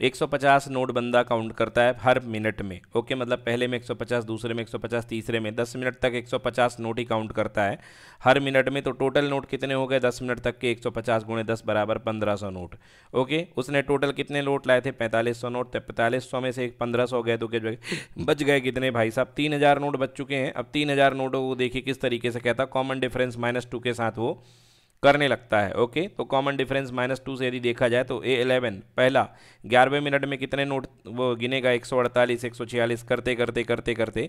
150 नोट बंदा काउंट करता है हर मिनट में ओके मतलब पहले में 150 दूसरे में 150 तीसरे में 10 मिनट तक 150 नोट ही काउंट करता है हर मिनट में तो टोटल नोट कितने हो गए 10 मिनट तक के 150 सौ पचास गुणे दस बराबर पंद्रह सौ नोट ओके उसने टोटल कितने नोट लाए थे पैंतालीस सौ नोट तो पैंतालीस सौ में से एक पंद्रह सौ गए तो क्या बच गए कितने भाई साहब तीन हज़ार नोट बच चुके हैं अब तीन हज़ार नोटों को देखिए किस तरीके से कहता कॉमन डिफरेंस माइनस टू के साथ वो करने लगता है ओके तो कॉमन डिफरेंस माइनस टू से यदि देखा जाए तो ए एलेवन पहला ग्यारहवें मिनट में कितने नोट वो गिनेगा एक सौ अड़तालीस एक सौ छियालीस करते करते करते करते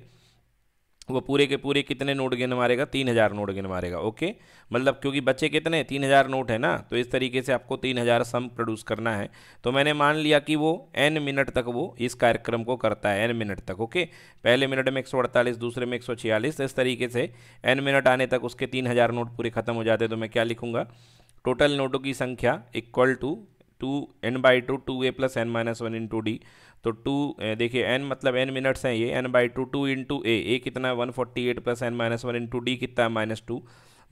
वो पूरे के पूरे कितने नोट गिन मारेगा तीन हज़ार नोट गिन मारेगा ओके मतलब क्योंकि बच्चे कितने तीन हज़ार नोट है ना तो इस तरीके से आपको तीन हज़ार सम प्रोड्यूस करना है तो मैंने मान लिया कि वो एन मिनट तक वो इस कार्यक्रम को करता है एन मिनट तक ओके पहले मिनट में एक सौ अड़तालीस दूसरे में एक सौ छियालीस इस तरीके से एन मिनट आने तक उसके तीन हज़ार नोट पूरे ख़त्म हो जाते तो मैं क्या लिखूँगा टोटल नोटों की संख्या equal to two n by two two a plus n minus one into d तो टू देखिए एन मतलब एन मिनट्स हैं ये n by two two two a a कितना है one forty eight plus n minus one into d कितना है minus two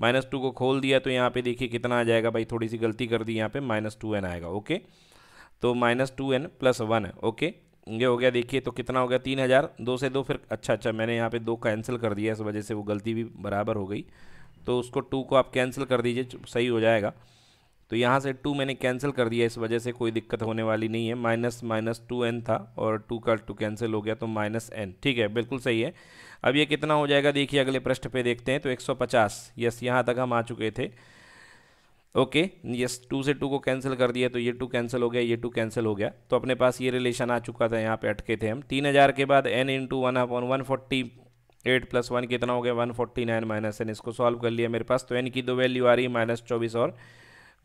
minus to को खोल दिया तो यहाँ पे देखिए कितना आ जाएगा भाई थोड़ी सी गलती कर दी यहाँ पे माइनस टू एन आएगा ओके तो minus two N plus one okay ये हो गया देखिए तो कितना हो गया तीन हज़ार दो से दो फिर अच्छा अच्छा मैंने यहाँ पे दो कैंसिल कर दिया इस वजह से वो गलती भी बराबर हो गई तो उसको टू को आप कैंसिल कर दीजिए सही हो जाएगा तो यहाँ से टू मैंने कैंसिल कर दिया इस वजह से कोई दिक्कत होने वाली नहीं है माइनस माइनस टू एन था और टू का टू कैंसिल हो गया तो माइनस एन ठीक है बिल्कुल सही है अब ये कितना हो जाएगा देखिए अगले पृष्ठ पे देखते हैं तो 150 यस यहाँ तक हम आ चुके थे ओके यस टू से टू को कैंसिल कर दिया तो ये टू कैंसिल हो गया ये टू कैंसिल हो गया तो अपने पास ये रिलेशन आ चुका था यहाँ पर अटके थे हम तीन हज़ार के बाद n into one upon one forty eight plus one कितना हो गया one forty nine minus n इसको सॉल्व कर लिया मेरे पास तो एन की दो वैल्यू आ रही है माइनस चौबीस और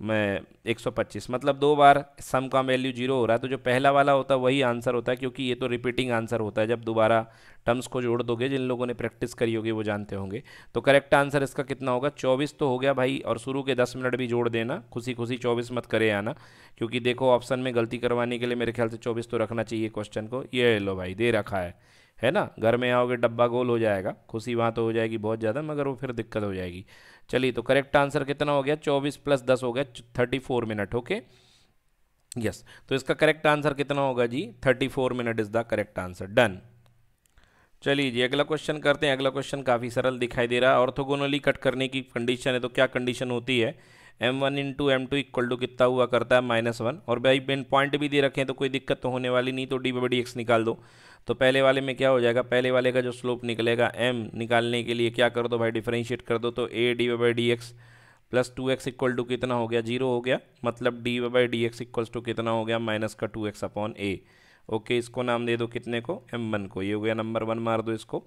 एक सौ पच्चीस मतलब दो बार सम का वैल्यू जीरो हो रहा है तो जो पहला वाला होता है वही आंसर होता है क्योंकि ये तो रिपीटिंग आंसर होता है जब दोबारा टर्म्स को जोड़ दोगे जिन लोगों ने प्रैक्टिस करी होगी वो जानते होंगे तो करेक्ट आंसर इसका कितना होगा चौबीस तो हो गया भाई और शुरू के दस मिनट भी जोड़ देना खुशी खुशी चौबीस मत करे आना क्योंकि देखो ऑप्शन में गलती करवाने के लिए मेरे ख्याल से चौबीस तो रखना चाहिए क्वेश्चन को ये लो भाई दे रखा है है ना घर में आओगे डब्बा गोल हो जाएगा खुशी वहाँ तो हो जाएगी बहुत ज़्यादा मगर वो फिर दिक्कत हो जाएगी चलिए तो करेक्ट आंसर कितना हो गया चौबीस प्लस दस हो गया thirty four minute okay yes तो इसका करेक्ट आंसर कितना होगा जी thirty four minute is the correct answer done चलिए जी अगला क्वेश्चन करते हैं अगला क्वेश्चन काफ़ी सरल दिखाई दे रहा है ऑर्थोगोनली कट करने की कंडीशन है तो क्या कंडीशन होती है m one into m two equal to कितना हुआ करता है माइनस वन और भाई बिन पॉइंट भी दे रखे हैं तो कोई दिक्कत तो होने वाली नहीं तो डी बाई डी एक्स निकाल दो तो पहले वाले में क्या हो जाएगा पहले वाले का जो स्लोप निकलेगा एम निकालने के लिए क्या कर दो भाई डिफ्रेंशिएट कर दो तो a d by D x plus two x equal to कितना हो गया जीरो हो गया मतलब d by D x equals to कितना हो गया माइनस का two x upon a okay इसको नाम दे दो कितने को एम वन को ये हो गया नंबर वन मार दो इसको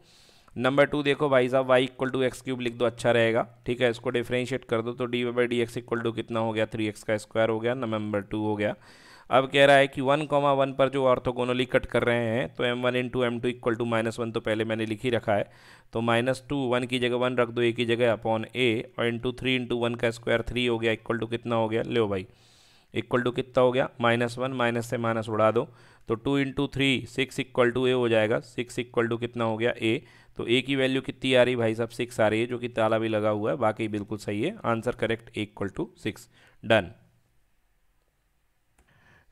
नंबर टू देखो भाई साहब y equal to x cube लिख दो अच्छा रहेगा ठीक है इसको डिफ्रेंशिएट कर दो तो d y by D x equal to कितना हो गया थ्री एक्स का स्क्वायर हो गया नंबर टू हो गया अब कह रहा है कि वन कॉमा वन पर जो ऑर्थोगोनली कट कर रहे हैं तो m one into m two equal to minus one तो पहले मैंने लिख ही रखा है तो माइनस टू वन की जगह वन रख दो ए की जगह अपॉन ए और इंटू थ्री इंटू वन का स्क्वायर थ्री हो गया इक्वल टू कितना हो गया लो भाई इक्वल टू कितना हो गया माइनस वन माइनस से माइनस उड़ा दो तो two into three six equal to a हो जाएगा सिक्स इक्वल टू कितना हो गया ए तो ए की वैल्यू कितनी आ रही भाई साहब सिक्स आ रही है जो कि ताला भी लगा हुआ है बाकी बिल्कुल सही है answer correct equal to six done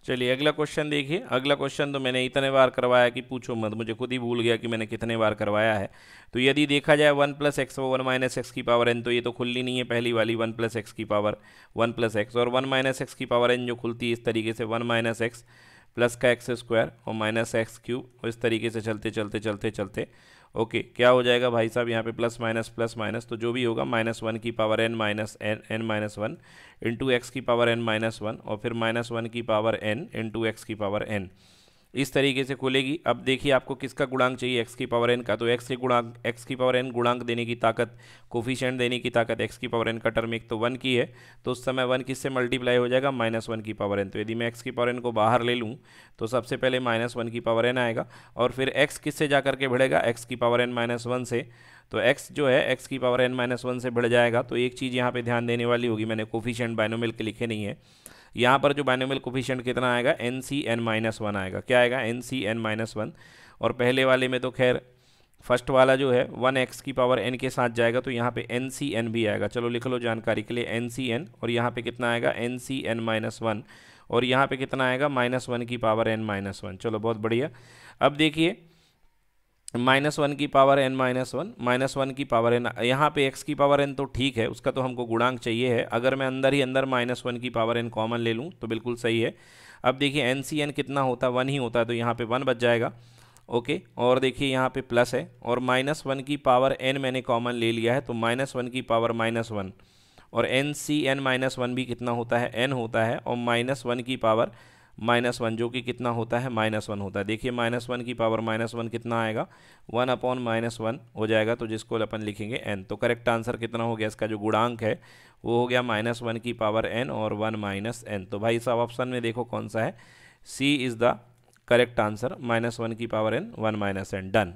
चलिए अगला क्वेश्चन देखिए अगला क्वेश्चन तो मैंने इतने बार करवाया कि पूछो मत मुझे खुद ही भूल गया कि मैंने कितने बार करवाया है तो यदि देखा जाए one plus x one minus x की पावर एन तो ये तो खुलनी नहीं है पहली वाली वन प्लस एक्स की पावर वन प्लस एक्स और वन माइनस एक्स की पावर एन जो खुलती है इस तरीके से वन माइनस एक्स प्लस का एक्स स्क्वायर और माइनस एक्स क्यूब और इस तरीके से चलते चलते चलते चलते ओके क्या हो जाएगा भाई साहब यहाँ पे प्लस माइनस प्लस माइनस तो जो भी होगा माइनस वन की power n minus n n minus one into x की पावर एन माइनस वन और फिर माइनस वन की पावर एन इंटू एक्स की पावर एन इस तरीके से खुलेगी अब देखिए आपको किसका गुणांक चाहिए एक्स की पावर एन का तो एक्स के गुणांक एक्स की पावर एन गुणांक देने की ताकत कोफिशेंट देने की ताकत एक्स की पावर एन का टर्म एक तो वन की है तो उस समय वन किससे मल्टीप्लाई हो जाएगा माइनस वन की पावर एन तो यदि मैं एक्स की पावर एन को बाहर ले लूँ तो सबसे पहले माइनस वन की पावर एन आएगा और फिर एक्स किससे जा करके भिड़ेगा एक्स की पावर एन माइनस वन से तो x जो है x की पावर एन माइनस वन से बढ़ जाएगा तो एक चीज़ यहाँ पर ध्यान देने वाली होगी मैंने कोफिशेंट बाइनोमिल के लिखे नहीं है यहाँ पर जो बाइनोमियल कोफिशियंट कितना आएगा n C N minus one आएगा क्या आएगा n C N minus one और पहले वाले में तो खैर फर्स्ट वाला जो है वन एक्स की पावर एन के साथ जाएगा तो यहाँ पे एन सी एन भी आएगा चलो लिख लो जानकारी के लिए एन सी एन और यहाँ पे कितना आएगा n C N minus one और यहाँ पे कितना आएगा माइनस वन की पावर एन माइनस वन चलो बहुत बढ़िया अब देखिए माइनस वन की power n minus one minus one की पावर एन यहाँ पे एक्स की पावर एन तो ठीक है उसका तो हमको गुणांक चाहिए है अगर मैं अंदर ही अंदर माइनस वन की पावर एन कॉमन ले लूँ तो बिल्कुल सही है अब देखिए एन सी एन कितना होता है वन ही होता है तो यहाँ पे वन बच जाएगा ओके और देखिए यहाँ पे प्लस है और माइनस वन की पावर एन मैंने कॉमन ले लिया है तो माइनस वन की पावर माइनस वन और n C N minus one भी कितना होता है एन होता है और माइनस वन की पावर माइनस वन जो कि कितना होता है माइनस वन होता है देखिए माइनस वन की पावर माइनस वन कितना आएगा वन अपॉन माइनस वन हो जाएगा तो जिसको अपन लिखेंगे एन तो करेक्ट आंसर कितना हो गया इसका जो गुणांक है वो हो गया माइनस वन की पावर एन और वन माइनस एन तो भाई साहब ऑप्शन में देखो कौन सा है C is the correct answer minus one की power n one minus n done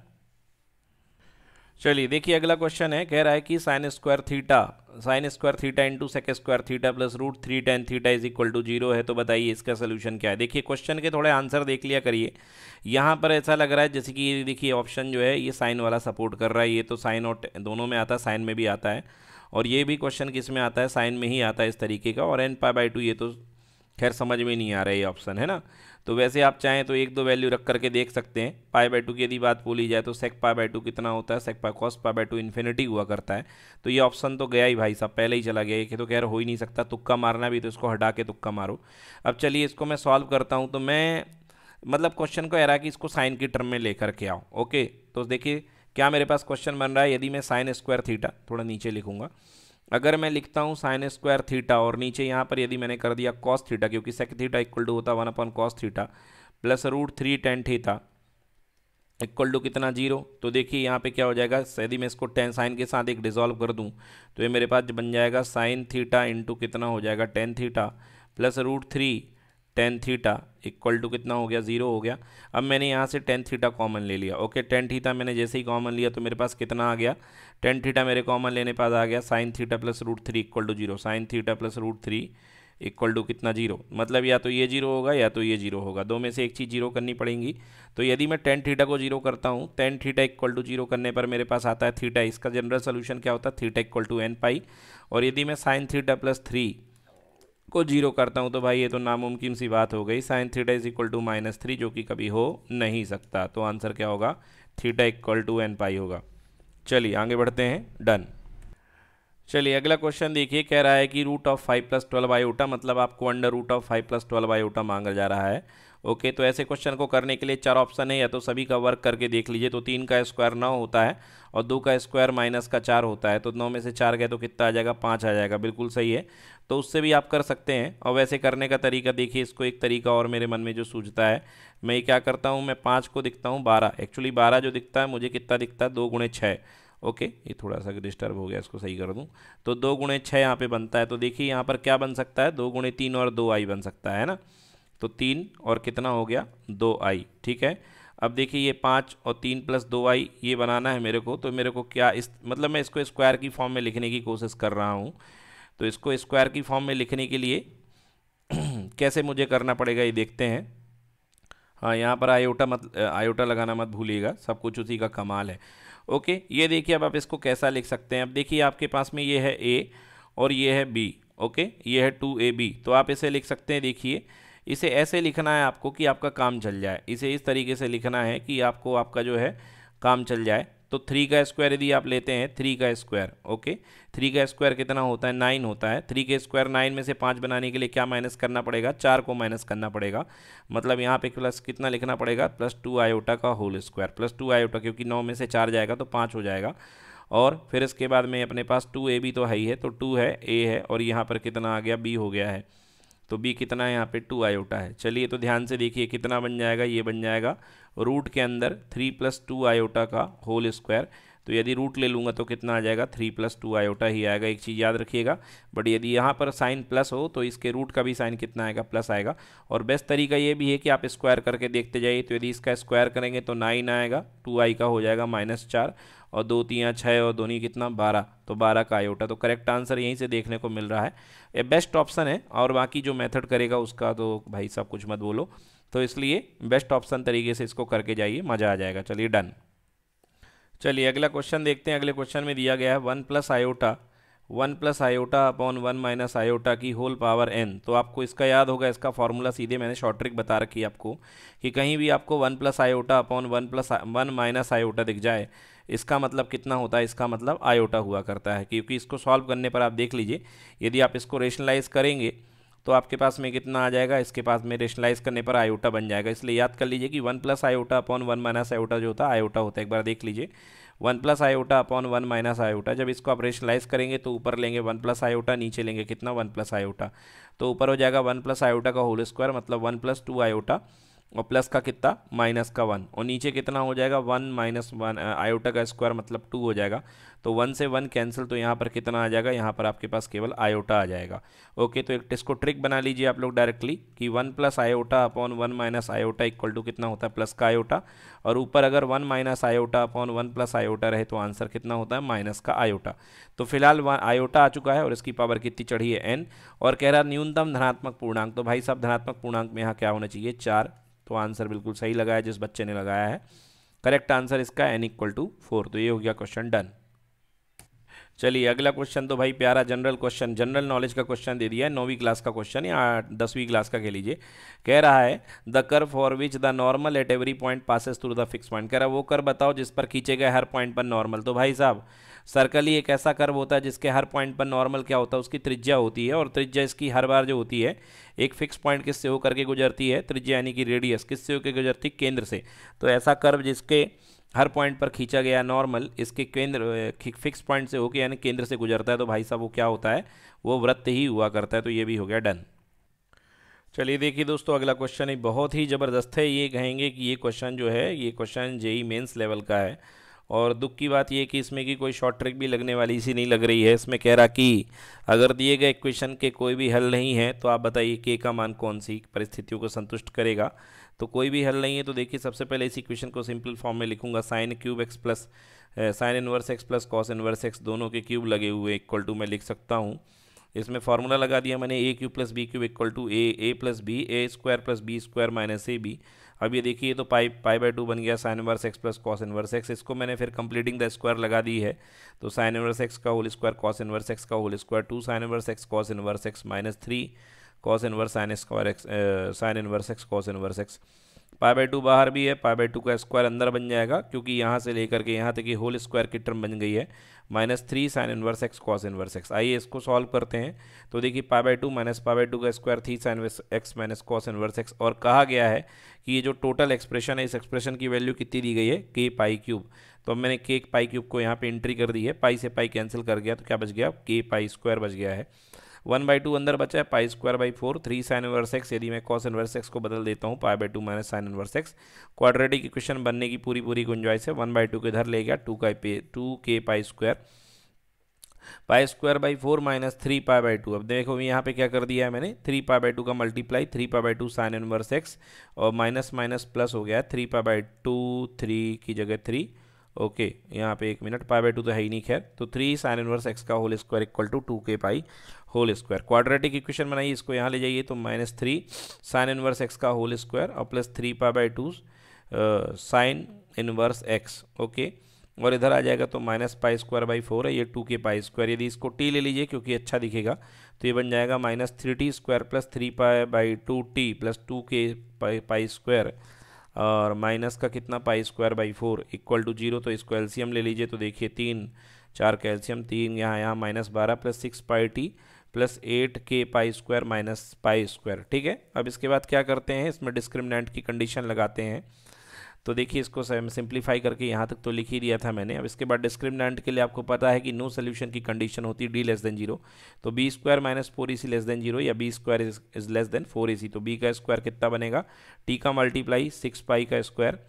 चलिए देखिए अगला क्वेश्चन है कह रहा है कि sine square theta sine square theta into sec square theta plus root three tan theta is equal to zero है तो बताइए इसका सोल्यूशन क्या है देखिए क्वेश्चन के थोड़े आंसर देख लिया करिए यहाँ पर ऐसा लग रहा है जैसे कि देखिए ऑप्शन जो है ये साइन वाला सपोर्ट कर रहा है ये तो साइन और दोनों में आता है साइन में भी आता है और ये भी क्वेश्चन किस में आता है साइन में ही आता है इस तरीके का और एन पाई बाई टू ये तो खैर समझ में नहीं आ रहा है ये ऑप्शन है ना तो वैसे आप चाहें तो एक दो वैल्यू रख करके देख सकते हैं पाई बाई टू की यदि बात बोली जाए तो सेक पाई बाई टू कितना होता है sec pi cos pi by two infinity हुआ करता है तो ये ऑप्शन तो गया ही भाई साहब पहले ही चला गया ये तो खैर हो ही नहीं सकता तुक्का मारना भी तो इसको हटा के तुक्का मारो अब चलिए इसको मैं सॉल्व करता हूँ तो मैं मतलब क्वेश्चन को एरा कि इसको साइन की टर्म में लेकर के आओ ओके तो देखिए क्या मेरे पास क्वेश्चन बन रहा है यदि मैं साइन स्क्वायर थीटा थोड़ा नीचे लिखूंगा अगर मैं लिखता हूँ साइन स्क्वायर थीटा और नीचे यहाँ पर यदि मैंने कर दिया कॉस थीटा क्योंकि सेक थीटा इक्वल टू होता one upon cos theta plus root three tan theta equal to कितना जीरो तो देखिए यहाँ पे क्या हो जाएगा यदि मैं इसको टेन साइन के साथ एक डिज़ोल्व कर दूँ तो ये मेरे पास बन जाएगा साइन थीटा इंटू कितना हो जाएगा tan theta plus root three tan theta equal to कितना हो गया ज़ीरो हो गया अब मैंने यहाँ से टेन थीटा कॉमन ले लिया ओके टेन थीटा मैंने जैसे ही कॉमन लिया तो मेरे पास कितना आ गया टेन थीटा मेरे कॉमन लेने पास आ गया sine theta plus root three equal to zero sine theta plus root three equal to कितना जीरो मतलब या तो ये जीरो होगा या तो ये जीरो होगा दो में से एक चीज़ जीरो करनी पड़ेगी तो यदि मैं टेन थीटा को जीरो करता हूँ tan theta equal to zero करने पर मेरे पास आता है थीटा इसका जनरल सोल्यूशन क्या होता है theta equal to n pi और यदि मैं साइन थीटा प्लस थ्री को जीरो करता हूँ तो भाई ये तो नामुमकिन सी बात हो गई sine theta is equal to minus three जो कि कभी हो नहीं सकता तो आंसर क्या होगा theta equal to n pi होगा चलिए आगे बढ़ते हैं डन चलिए अगला क्वेश्चन देखिए कह रहा है कि root of five plus twelve iota मतलब आपको under root of five plus twelve iota मांगा जा रहा है ओके तो ऐसे क्वेश्चन को करने के लिए चार ऑप्शन है या तो सभी का वर्क करके देख लीजिए तो तीन का स्क्वायर नौ होता है और दो का स्क्वायर माइनस का चार होता है तो नौ में से चार गए तो कितना आ जाएगा पाँच आ जाएगा बिल्कुल सही है तो उससे भी आप कर सकते हैं और वैसे करने का तरीका देखिए इसको एक तरीका और मेरे मन में जो सूझता है मैं ये क्या करता हूँ मैं पाँच को दिखता हूँ बारह एक्चुअली बारह जो दिखता है मुझे कितना दिखता है दो गुणे छः ओके ये थोड़ा सा डिस्टर्ब हो गया इसको सही कर दूँ तो दो गुणे छः यहाँ पर बनता है तो देखिए यहाँ पर क्या बन सकता है दो गुणे तीन और दो आई बन सकता है ना तो तीन और कितना हो गया दो आई ठीक है अब देखिए ये पाँच और तीन प्लस दो आई ये बनाना है मेरे को तो मेरे को क्या इस मतलब मैं इसको स्क्वायर की फॉर्म में लिखने की कोशिश कर रहा हूँ तो इसको स्क्वायर की फॉर्म में लिखने के लिए [clears throat] कैसे मुझे करना पड़ेगा ये देखते हैं हाँ यहाँ पर आयोटा मत आयोटा लगाना मत भूलिएगा सब कुछ उसी का कमाल है ओके ये देखिए अब आप इसको कैसा लिख सकते हैं अब देखिए आपके पास में ये है ए और ये है बी ओके ये है टू ए बी तो आप इसे लिख सकते हैं देखिए इसे ऐसे लिखना है आपको कि आपका काम चल जाए इसे इस तरीके से लिखना है कि आपको आपका जो है काम चल जाए तो थ्री का स्क्वायर यदि आप लेते हैं थ्री का स्क्वायर ओके थ्री का स्क्वायर कितना होता है नाइन होता है थ्री के स्क्वायर नाइन में से पाँच बनाने के लिए क्या माइनस करना पड़ेगा चार को माइनस करना पड़ेगा मतलब यहाँ पे प्लस कितना लिखना पड़ेगा प्लस टू आयोटा का whole square plus two iota क्योंकि नौ में से चार जाएगा तो पाँच हो जाएगा और फिर इसके बाद में अपने पास टू ए बी तो है ही है तो टू है ए है और यहाँ पर कितना आ गया बी हो गया है तो बी कितना है यहाँ पे टू आयोटा है चलिए तो ध्यान से देखिए कितना बन जाएगा ये बन जाएगा रूट के अंदर थ्री प्लस टू आयोटा का होल स्क्वायर तो यदि रूट ले लूँगा तो कितना आ जाएगा थ्री प्लस टू आयोटा ही आएगा एक चीज़ याद रखिएगा बट यदि यहाँ पर साइन प्लस हो तो इसके रूट का भी साइन कितना आएगा प्लस आएगा और बेस्ट तरीका ये भी है कि आप स्क्वायर करके देखते जाइए तो यदि इसका स्क्वायर करेंगे तो नाइन आएगा टू आई का हो जाएगा माइनस चार और दो तीन छः और दोनों कितना बारह तो बारह का आयोटा तो करेक्ट आंसर यहीं से देखने को मिल रहा है ये बेस्ट ऑप्शन है और बाकी जो मेथड करेगा उसका तो भाई साहब कुछ मत बोलो तो इसलिए बेस्ट ऑप्शन तरीके से इसको करके जाइए मज़ा आ जाएगा चलिए डन चलिए अगला क्वेश्चन देखते हैं अगले क्वेश्चन में दिया गया है one plus iota one plus iota upon one minus iota की होल पावर एन तो आपको इसका याद होगा इसका फार्मूला सीधे मैंने शॉर्ट ट्रिक बता रखी आपको कि कहीं भी आपको one plus iota upon one plus one minus iota दिख जाए इसका मतलब कितना होता है इसका मतलब आयोटा हुआ करता है क्योंकि इसको सॉल्व करने पर आप देख लीजिए यदि आप इसको रेशनलाइज करेंगे तो आपके पास में कितना आ जाएगा इसके पास में रेशनलाइज करने पर आयोटा बन जाएगा इसलिए याद कर लीजिए कि one plus iota upon one minus iota जो होता है आयोटा होता है एक बार देख लीजिए one plus iota upon one minus iota जब इसको आप रेशनलाइज करेंगे तो ऊपर लेंगे वन प्लस आयोटा नीचे लेंगे कितना वन प्लस आयोटा तो ऊपर हो जाएगा वन प्लस आयोटा का होल स्क्वायर मतलब वन प्लस टू आयोटा और प्लस का कितना माइनस का वन और नीचे कितना हो जाएगा वन माइनस वन आयोटा का स्क्वायर मतलब टू हो जाएगा तो वन से वन कैंसिल तो यहाँ पर कितना आ जाएगा यहाँ पर आपके पास केवल आयोटा आ जाएगा ओके तो एक इसको ट्रिक बना लीजिए आप लोग डायरेक्टली कि one plus iota upon one minus iota equal to कितना होता है प्लस का आयोटा और ऊपर अगर one minus iota upon one plus iota रहे तो आंसर कितना होता है माइनस का आयोटा तो फिलहाल आयोटा आ चुका है और इसकी पावर कितनी चढ़ी है एन और कह रहा न्यूनतम धनात्मक पूर्णांक तो भाई साहब धनात्मक पूर्णांक में यहाँ क्या होना चाहिए चार तो आंसर बिल्कुल सही लगाया जिस बच्चे ने लगाया है करेक्ट आंसर इसका एन इक्वल टू फोर तो ये हो गया क्वेश्चन डन चलिए अगला क्वेश्चन तो भाई प्यारा जनरल क्वेश्चन जनरल नॉलेज का क्वेश्चन दे दिया है नौवीं क्लास का क्वेश्चन या दसवीं क्लास का कह लीजिए कह रहा है the curve for which the normal at every point passes through the fix point कह रहा है वो कर बताओ जिस पर खींचे गए हर पॉइंट पर नॉर्मल तो भाई साहब सर्कल ही एक ऐसा कर्व होता है जिसके हर पॉइंट पर नॉर्मल क्या होता है उसकी त्रिज्या होती है और त्रिज्या इसकी हर बार जो होती है एक फिक्स पॉइंट किससे होकर के गुजरती है त्रिज्या यानी कि रेडियस किससे होकर गुजरती केंद्र से तो ऐसा कर्व जिसके हर पॉइंट पर खींचा गया नॉर्मल इसके केंद्र फिक्स पॉइंट से होकर यानी केंद्र से गुजरता है तो भाई साहब वो क्या होता है वो वृत्त ही हुआ करता है तो ये भी हो गया डन चलिए देखिए दोस्तों अगला क्वेश्चन एक बहुत ही ज़बरदस्त है ये कहेंगे कि ये क्वेश्चन जो है ये क्वेश्चन जेई मेंस लेवल का है और दुख की बात यह कि इसमें की कोई शॉर्ट ट्रिक भी लगने वाली इसी नहीं लग रही है इसमें कह रहा कि अगर दिए गए क्वेश्चन के कोई भी हल नहीं है तो आप बताइए के का मान कौन सी परिस्थितियों को संतुष्ट करेगा तो कोई भी हल नहीं है तो देखिए सबसे पहले इस इक्वेशन को सिंपल फॉर्म में लिखूंगा sine cube x plus sine inverse x plus cos inverse x दोनों के क्यूब लगे हुए इक्वल टू मैं लिख सकता हूँ इसमें फार्मूला लगा दिया मैंने a cube plus b cube equal to a a plus B a square plus B square minus a b अब ये देखिए तो पाई पाई बाई टू बन गया sine inverse x plus cos inverse x इसको मैंने फिर कंप्लीटिंग द स्क्वायर लगा दी है तो साइन इनवर्स एक्स का whole square cos inverse x का whole square two sine inverse x cos inverse x minus three cos inverse sine square x sine inverse x cos inverse x pi by two बाहर भी है pi by two का square अंदर बन जाएगा क्योंकि यहाँ से लेकर के यहाँ तक कि होल स्क्वायर की टर्म बन गई है minus three sine inverse x cos inverse x आइए इसको सॉल्व करते हैं तो देखिए pi by two minus pi by two का square three sine x minus cos inverse x और कहा गया है कि ये जो टोटल एक्सप्रेशन है इस एक्सप्रेशन की वैल्यू कितनी दी गई है के पाई क्यूब तो अब मैंने के पाई क्यूब को यहाँ पर एंट्री कर दी है पाई से पाई कैंसिल कर गया तो क्या बच गया के पाई स्क्वायर बच गया है वन बाई टू अंदर बचा है pi square by four three sine inverse x यदि मैं कॉस इनवर्स एक्स को बदल देता हूँ pi by two minus sine inverse x quadratic equation बनने की पूरी पूरी गुंजाइश है वन बाई टू के इधर ले गया टू का टू के pi square pi square by four minus three pi by two अब देखो यहाँ पे क्या कर दिया है मैंने थ्री पाई बाई टू का multiply three pi by two sine inverse x और माइनस माइनस प्लस हो गया है three pi by two three की जगह थ्री ओके यहाँ पे एक मिनट पाई बाई टू तो है ही नहीं खैर तो थ्री साइन इनवर्स एक्स का whole square equal to two के pi whole square quadratic equation बनाइए इसको यहाँ ले जाइए तो minus three sine inverse x का होल स्क्वायर और plus three pi by two sine inverse x okay और इधर आ जाएगा तो minus pi square by four है ये टू के पाई स्क्वायर यदि इसको टी ले लीजिए क्योंकि अच्छा दिखेगा तो ये बन जाएगा minus three t square plus three pi by two t plus two के पाई पाई स्क्वायर और माइनस का कितना pi square by four equal to zero तो इसको एल्सीयम ले लीजिए तो देखिए तीन चार का तीन यहाँ यहाँ माइनस बारह plus six pi t plus eight के pi square minus pi square ठीक है अब इसके बाद क्या करते हैं इसमें डिस्क्रिमिनेंट की कंडीशन लगाते हैं तो देखिए इसको सिंप्लीफाई करके यहाँ तक तो लिख ही दिया था मैंने अब इसके बाद डिस्क्रिमिनेंट के लिए आपको पता है कि नो सोल्यूशन की कंडीशन होती है डी लेस देन जीरो तो बी स्क्वायर माइनस फोर ए सी लेस देन जीरो या b square is less than four A c तो बी का स्क्वायर कितना बनेगा टी का मल्टीप्लाई सिक्स पाई का square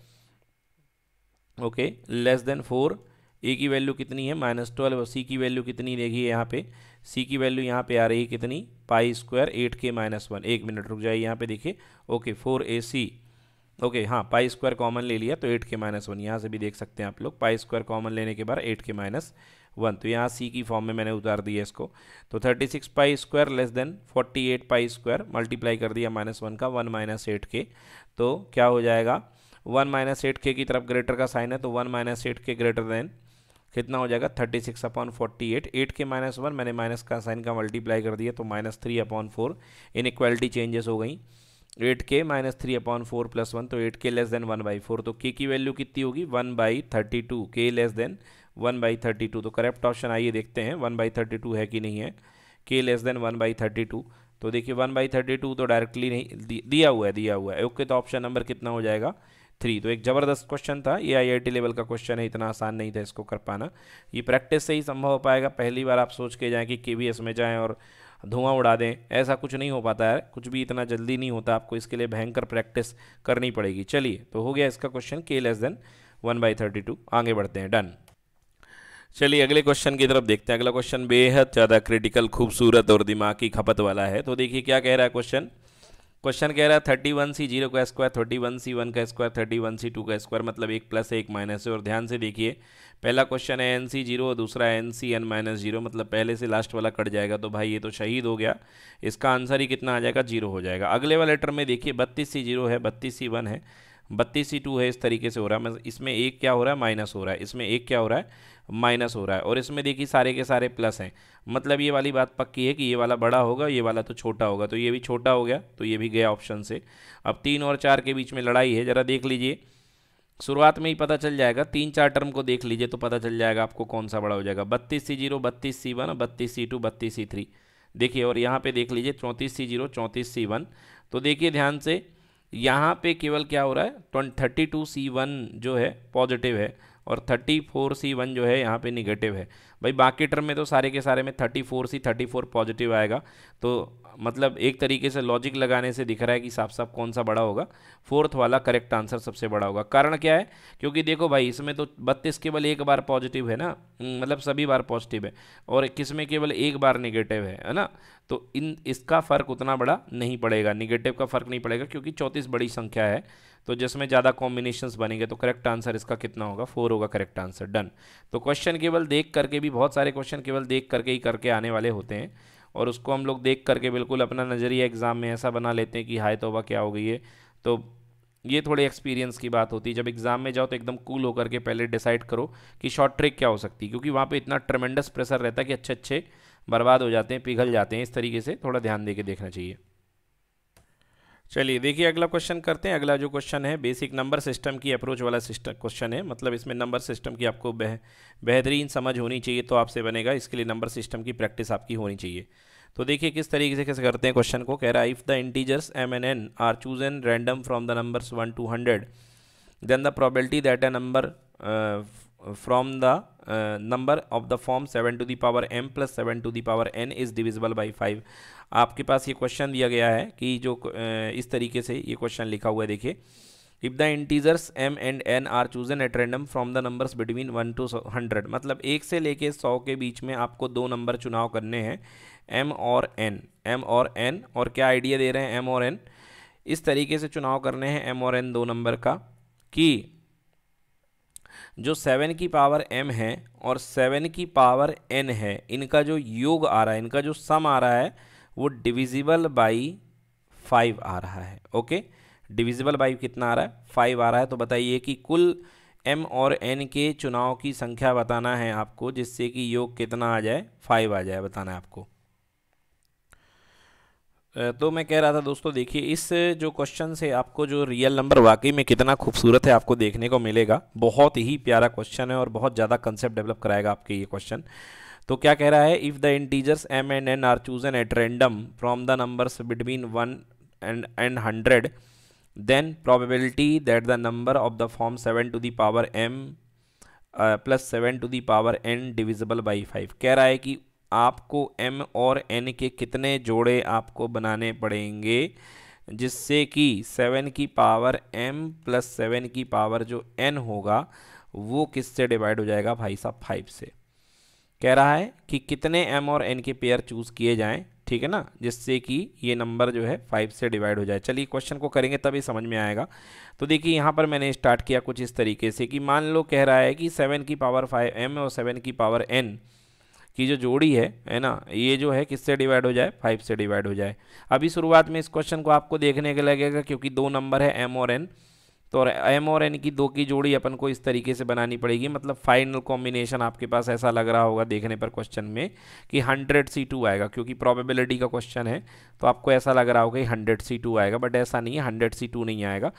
okay less than four a की value कितनी है माइनस ट्वेल्व और सी की वैल्यू कितनी देखिए यहाँ पे सी की वैल्यू यहाँ पे आ रही है कितनी पाई स्क्वायर एट के माइनस वन एक मिनट रुक जाइए यहाँ पे देखिए ओके फोर ए सी ओके हाँ पाई स्क्वायर कॉमन ले लिया तो एट के माइनस वन यहाँ से भी देख सकते हैं आप लोग पाई स्क्वायर कॉमन लेने के बाद एट के माइनस वन तो यहाँ सी की फॉर्म में मैंने उतार दिया इसको तो thirty six pi square less than forty eight pi square multiply कर दिया माइनस वन का वन माइनस एट के तो क्या हो जाएगा वन माइनस एट के की तरफ ग्रेटर का साइन है तो one minus eight K greater than कितना हो जाएगा thirty six upon forty eight eight के माइनस वन मैंने माइनस का साइन का मल्टीप्लाई कर दिया तो minus three upon four inequality changes हो गई एट के minus three upon four plus one तो eight K less than one by four तो के की वैल्यू कितनी होगी one by thirty two K less than one by thirty two तो correct option आइए देखते हैं वन बाई थर्टी टू है कि नहीं है K less than one by thirty two तो देखिए वन बाई थर्टी टू तो डायरेक्टली नहीं दिया हुआ है दिया हुआ है ओके तो ऑप्शन नंबर कितना हो जाएगा थ्री तो एक ज़बरदस्त क्वेश्चन था ये आईआईटी लेवल का क्वेश्चन है इतना आसान नहीं था इसको कर पाना ये प्रैक्टिस से ही संभव हो पाएगा पहली बार आप सोच के जाएँ कि के में जाएँ और धुआं उड़ा दें ऐसा कुछ नहीं हो पाता है कुछ भी इतना जल्दी नहीं होता आपको इसके लिए भयंकर प्रैक्टिस करनी पड़ेगी चलिए तो हो गया इसका question K less than one by thirty two आगे बढ़ते हैं डन चलिए अगले क्वेश्चन की तरफ देखते हैं अगला क्वेश्चन बेहद ज़्यादा क्रिटिकल खूबसूरत और दिमाग की खपत वाला है तो देखिए क्या कह रहा है क्वेश्चन क्वेश्चन कह रहा है थर्टी वन सी जीरो का square thirty one C one का square thirty one C two का स्क्वायर मतलब एक प्लस है एक माइनस है और ध्यान से देखिए पहला क्वेश्चन है एन सी जीरो और दूसरा N C N minus zero मतलब पहले से लास्ट वाला कट जाएगा तो भाई ये तो शहीद हो गया इसका आंसर ही कितना आ जाएगा जीरो हो जाएगा अगले वाले टर्म में देखिए बत्तीस सी जीरो है बत्तीस सी वन है बत्तीस सी टू है इस तरीके से हो रहा है इसमें एक क्या हो रहा है माइनस हो रहा है इसमें एक क्या हो रहा है माइनस हो रहा है और इसमें देखिए सारे के सारे प्लस हैं मतलब ये वाली बात पक्की है कि ये वाला बड़ा होगा ये वाला तो छोटा होगा तो ये भी छोटा हो गया तो ये भी गया ऑप्शन से अब तीन और चार के बीच में लड़ाई है ज़रा देख लीजिए शुरुआत में ही पता चल जाएगा तीन चार टर्म को देख लीजिए तो पता चल जाएगा आपको कौन सा बड़ा हो जाएगा बत्तीस सी जीरो बत्तीस सी वन बत्तीस सी टू बत्तीस सी थ्री देखिए और यहाँ पे देख लीजिए चौंतीस सी जीरो चौंतीस सी वन तो देखिए ध्यान से यहाँ पे केवल क्या हो रहा है थर्टी टू सी वन जो है पॉजिटिव है और थर्टी फोर सी वन जो है यहाँ पे निगेटिव है भाई बाकी टर्म में तो सारे के सारे में thirty four C thirty four positive आएगा तो मतलब एक तरीके से लॉजिक लगाने से दिख रहा है कि साफ साफ कौन सा बड़ा होगा फोर्थ वाला करेक्ट आंसर सबसे बड़ा होगा कारण क्या है क्योंकि देखो भाई इसमें तो बत्तीस केवल एक बार पॉजिटिव है ना हम्म, मतलब सभी बार पॉजिटिव है और इक्कीस में केवल एक बार निगेटिव है है ना तो इन इसका फ़र्क उतना बड़ा नहीं पड़ेगा निगेटिव का फ़र्क नहीं पड़ेगा क्योंकि चौंतीस बड़ी संख्या है तो जिसमें ज़्यादा कॉम्बिनेशंस बनेंगे तो करेक्ट आंसर इसका कितना होगा फोर होगा करेक्ट आंसर डन तो क्वेश्चन केवल देख करके भी बहुत सारे क्वेश्चन केवल देख करके ही करके आने वाले होते हैं और उसको हम लोग देख करके बिल्कुल अपना नज़रिया एग्ज़ाम में ऐसा बना लेते हैं कि हाय तोबा क्या हो गई है तो ये थोड़े एक्सपीरियंस की बात होती है जब एग्ज़ाम में जाओ तो एकदम कूल होकर के पहले डिसाइड करो कि शॉर्ट ट्रिक क्या हो सकती है क्योंकि वहाँ पर इतना ट्रमेंडस प्रेशर रहता है कि अच्छे अच्छे बर्बाद हो जाते हैं पिघल जाते हैं इस तरीके से थोड़ा ध्यान दे के देखना चाहिए चलिए देखिए अगला क्वेश्चन करते हैं अगला जो क्वेश्चन है बेसिक नंबर सिस्टम की अप्रोच वाला सिस्टम क्वेश्चन है मतलब इसमें नंबर सिस्टम की आपको बह बेहतरीन समझ होनी चाहिए तो आपसे बनेगा इसके लिए नंबर सिस्टम की प्रैक्टिस आपकी होनी चाहिए तो देखिए किस तरीके से कैसे करते हैं क्वेश्चन को कह रहा है if the integers M N N are chosen random from the numbers one to hundred then the probability that a number from the number of the form seven to the power M plus seven to the power N is divisible by five आपके पास ये question दिया गया है कि जो इस तरीके से ये क्वेश्चन लिखा हुआ है देखिए if the integers M and N are chosen at random from the numbers between one to hundred मतलब एक से लेके सौ के बीच में आपको दो नंबर चुनाव करने हैं एम और एन एम और एन और क्या आइडिया दे रहे हैं एम और एन इस तरीके से चुनाव करने हैं एम और एन दो नंबर का कि जो सेवन की पावर एम है और सेवन की पावर एन है इनका जो योग आ रहा है इनका जो सम आ रहा है वो डिविजिबल बाई फाइव आ रहा है ओके डिविजिबल बाई कितना आ रहा है फाइव आ रहा है तो बताइए कि कुल एम और एन के चुनाव की संख्या बताना है आपको जिससे कि योग कितना आ जाए फाइव आ जाए बताना है आपको तो मैं कह रहा था दोस्तों देखिए इस जो क्वेश्चन से आपको जो रियल नंबर वाकई में कितना खूबसूरत है आपको देखने को मिलेगा बहुत ही प्यारा क्वेश्चन है और बहुत ज़्यादा कंसेप्ट डेवलप कराएगा आपके ये क्वेश्चन तो क्या कह रहा है if the integers M and N are chosen at random from the numbers between one and and hundred then probability that the number of the form seven to the power M plus seven to the power N divisible by five कह रहा है कि आपको m और n के कितने जोड़े आपको बनाने पड़ेंगे जिससे कि सेवन की पावर m प्लस सेवन की पावर जो n होगा वो किससे डिवाइड हो जाएगा भाई साहब फाइव से कह रहा है कि कितने एम और एन के पेयर चूज़ किए जाएँ ठीक है ना जिससे कि ये नंबर जो है फाइव से डिवाइड हो जाए चलिए क्वेश्चन को करेंगे तभी समझ में आएगा तो देखिए यहाँ पर मैंने स्टार्ट किया कुछ इस तरीके से कि मान लो कह रहा है कि सेवन की पावर फाइव एम और सेवन की पावर एन की जो जोड़ी है है ना ये जो है किससे डिवाइड हो जाए फाइव से डिवाइड हो जाए अभी शुरुआत में इस क्वेश्चन को आपको देखने के लगेगा क्योंकि दो नंबर है एम और एन तो और एम और एन की दो की जोड़ी अपन को इस तरीके से बनानी पड़ेगी मतलब फाइनल कॉम्बिनेशन आपके पास ऐसा लग रहा होगा देखने पर क्वेश्चन में कि हंड्रेड सी टू आएगा क्योंकि प्रोबेबिलिटी का क्वेश्चन है तो आपको ऐसा लग रहा होगा कि हंड्रेड सी टू आएगा बट ऐसा नहीं है हंड्रेड सी टू नहीं आएगा